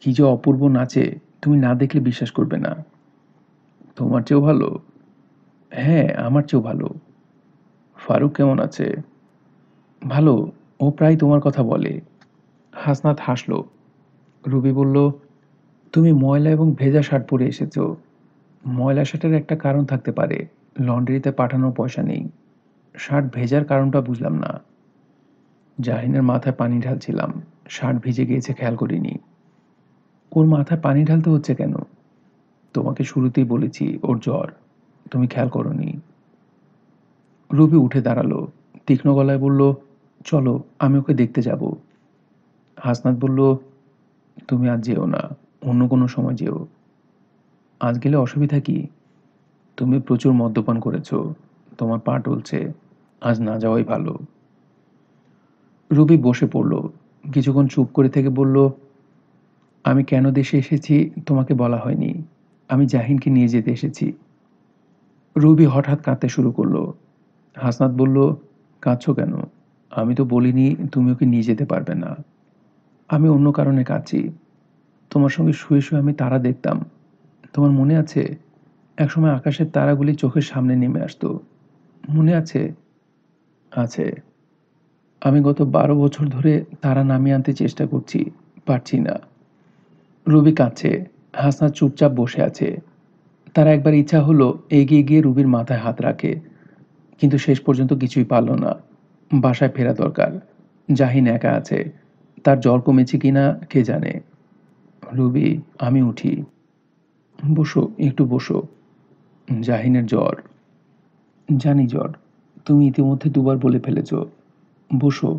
কি যে অপূর্ব নাচে তুমি না দেখলে বিশ্বাস করবে না তোমার চেয়েও ভালো হ্যাঁ আমার চেয়েও ভালো ফারুক কেমন আছে ভালো ও প্রায় তোমার কথা বলে হাসনাত হাসল রুবি বলল তুমি ময়লা এবং ভেজা শার্ট পরে এসেছো ময়লা শার্টের একটা কারণ থাকতে পারে লন্ড্রিতে পাঠানোর পয়সা নেই শার্ট ভেজার কারণটা বুঝলাম না জাহিনের মাথায় পানি ঢালছিলাম শার্ট ভিজে গিয়েছে খেয়াল করিনি ওর মাথায় পানি ঢালতে হচ্ছে কেন তোমাকে শুরুতেই বলেছি ওর জ্বর তুমি খেয়াল করনি রুবি উঠে দাঁড়ালো তীক্ষ্ণ গলায় বলল চলো আমি ওকে দেখতে যাবো হাসনাত বলল তুমি আজ যেও না অন্য কোনো সময় যেও আজ গেলে অসুবিধা কি তুমি প্রচুর মদ্যপান করেছ তোমার পা টলছে আজ না যাওয়াই ভালো রুবি বসে পড়ল কিছুক্ষণ চুপ করে থেকে বলল আমি কেন দেশে এসেছি তোমাকে বলা হয়নি আমি জাহিনকে নিয়ে যেতে এসেছি রুবি হঠাৎ কাঁদতে শুরু করলো হাসনাত বলল কাঁদছ কেন আমি তো বলিনি তুমি ওকে নিয়ে যেতে পারবে না আমি অন্য কারণে কাঁচি তোমার সঙ্গে শুয়ে শুয়ে আমি তারা দেখতাম তোমার মনে আছে একসময় আকাশের তারাগুলি চোখের সামনে নেমে আসতো মনে আছে আছে আমি গত বারো বছর ধরে তারা নামিয়ে আনতে চেষ্টা করছি পারছি না রুবি কাঁদছে হাসনা চুপচাপ বসে আছে তারা একবার ইচ্ছা হলো এগিয়ে গিয়ে রুবির মাথায় হাত রাখে কিন্তু শেষ পর্যন্ত কিছুই পারল না বাসায় ফেরা দরকার জাহিন একা আছে তার জ্বর কমেছে কিনা কে জানে রুবি আমি উঠি বসো একটু বসো জাহিনের জ্বর জানি জ্বর তুমি ইতিমধ্যে দুবার বলে ফেলেছ বসো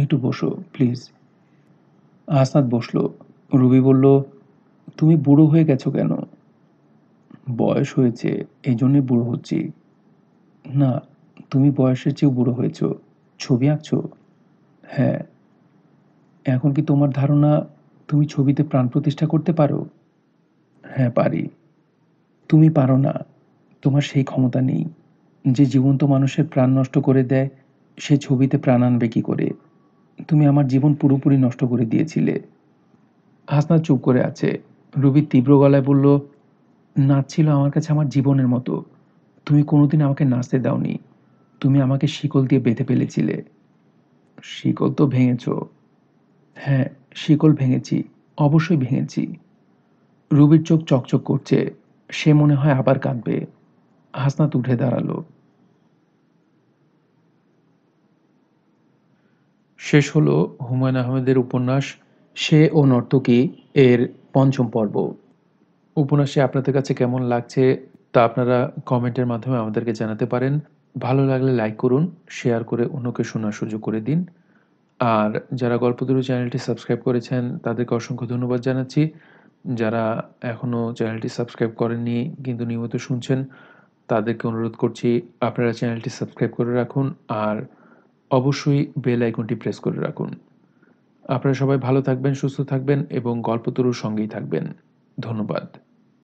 একটু বসো প্লিজ আসাদ বসলো রুবি বলল তুমি বুড়ো হয়ে গেছো কেন বয়স হয়েছে এই জন্যে বুড়ো হচ্ছি না তুমি বয়সের চেয়েও বুড়ো হয়েছ ছবি আঁকছো হ্যাঁ এখন কি তোমার ধারণা তুমি ছবিতে প্রাণ প্রতিষ্ঠা করতে পারো হ্যাঁ পারি তুমি পারো না তোমার সেই ক্ষমতা নেই যে জীবন্ত মানুষের প্রাণ নষ্ট করে দেয় সে ছবিতে প্রাণ আনবে কি করে তুমি আমার জীবন পুরোপুরি নষ্ট করে দিয়েছিলে হাসনা চুপ করে আছে রুবি তীব্র গলায় বলল নাচ ছিল আমার কাছে আমার জীবনের মতো তুমি কোনোদিন আমাকে নাচতে দাওনি তুমি আমাকে শিকল দিয়ে বেঁধে ফেলেছিলে শিকল তো ভেঙেছো হ্যাঁ শিকল ভেঙেছি অবশ্যই ভেঙেছি রুবির চোখ চকচক করছে সে মনে হয় আবার কাঁদবে হাসনাত উঠে দাঁড়ালো শেষ হলো হুমায়ুন আহমেদের উপন্যাস সে ও নর্তকী এর পঞ্চম পর্ব উপন্যাসে আপনাদের কাছে কেমন লাগছে তা আপনারা কমেন্টের মাধ্যমে আমাদেরকে জানাতে পারেন ভালো লাগলে লাইক করুন শেয়ার করে অন্যকে শোনার সুযোগ করে দিন আর যারা গল্পতরু চ্যানেলটি সাবস্ক্রাইব করেছেন তাদেরকে অসংখ্য ধন্যবাদ জানাচ্ছি যারা এখনও চ্যানেলটি সাবস্ক্রাইব করেননি কিন্তু নিয়মিত শুনছেন তাদেরকে অনুরোধ করছি আপনারা চ্যানেলটি সাবস্ক্রাইব করে রাখুন আর অবশ্যই বেল আইকনটি প্রেস করে রাখুন আপনারা সবাই ভালো থাকবেন সুস্থ থাকবেন এবং গল্পতরুর সঙ্গেই থাকবেন ধন্যবাদ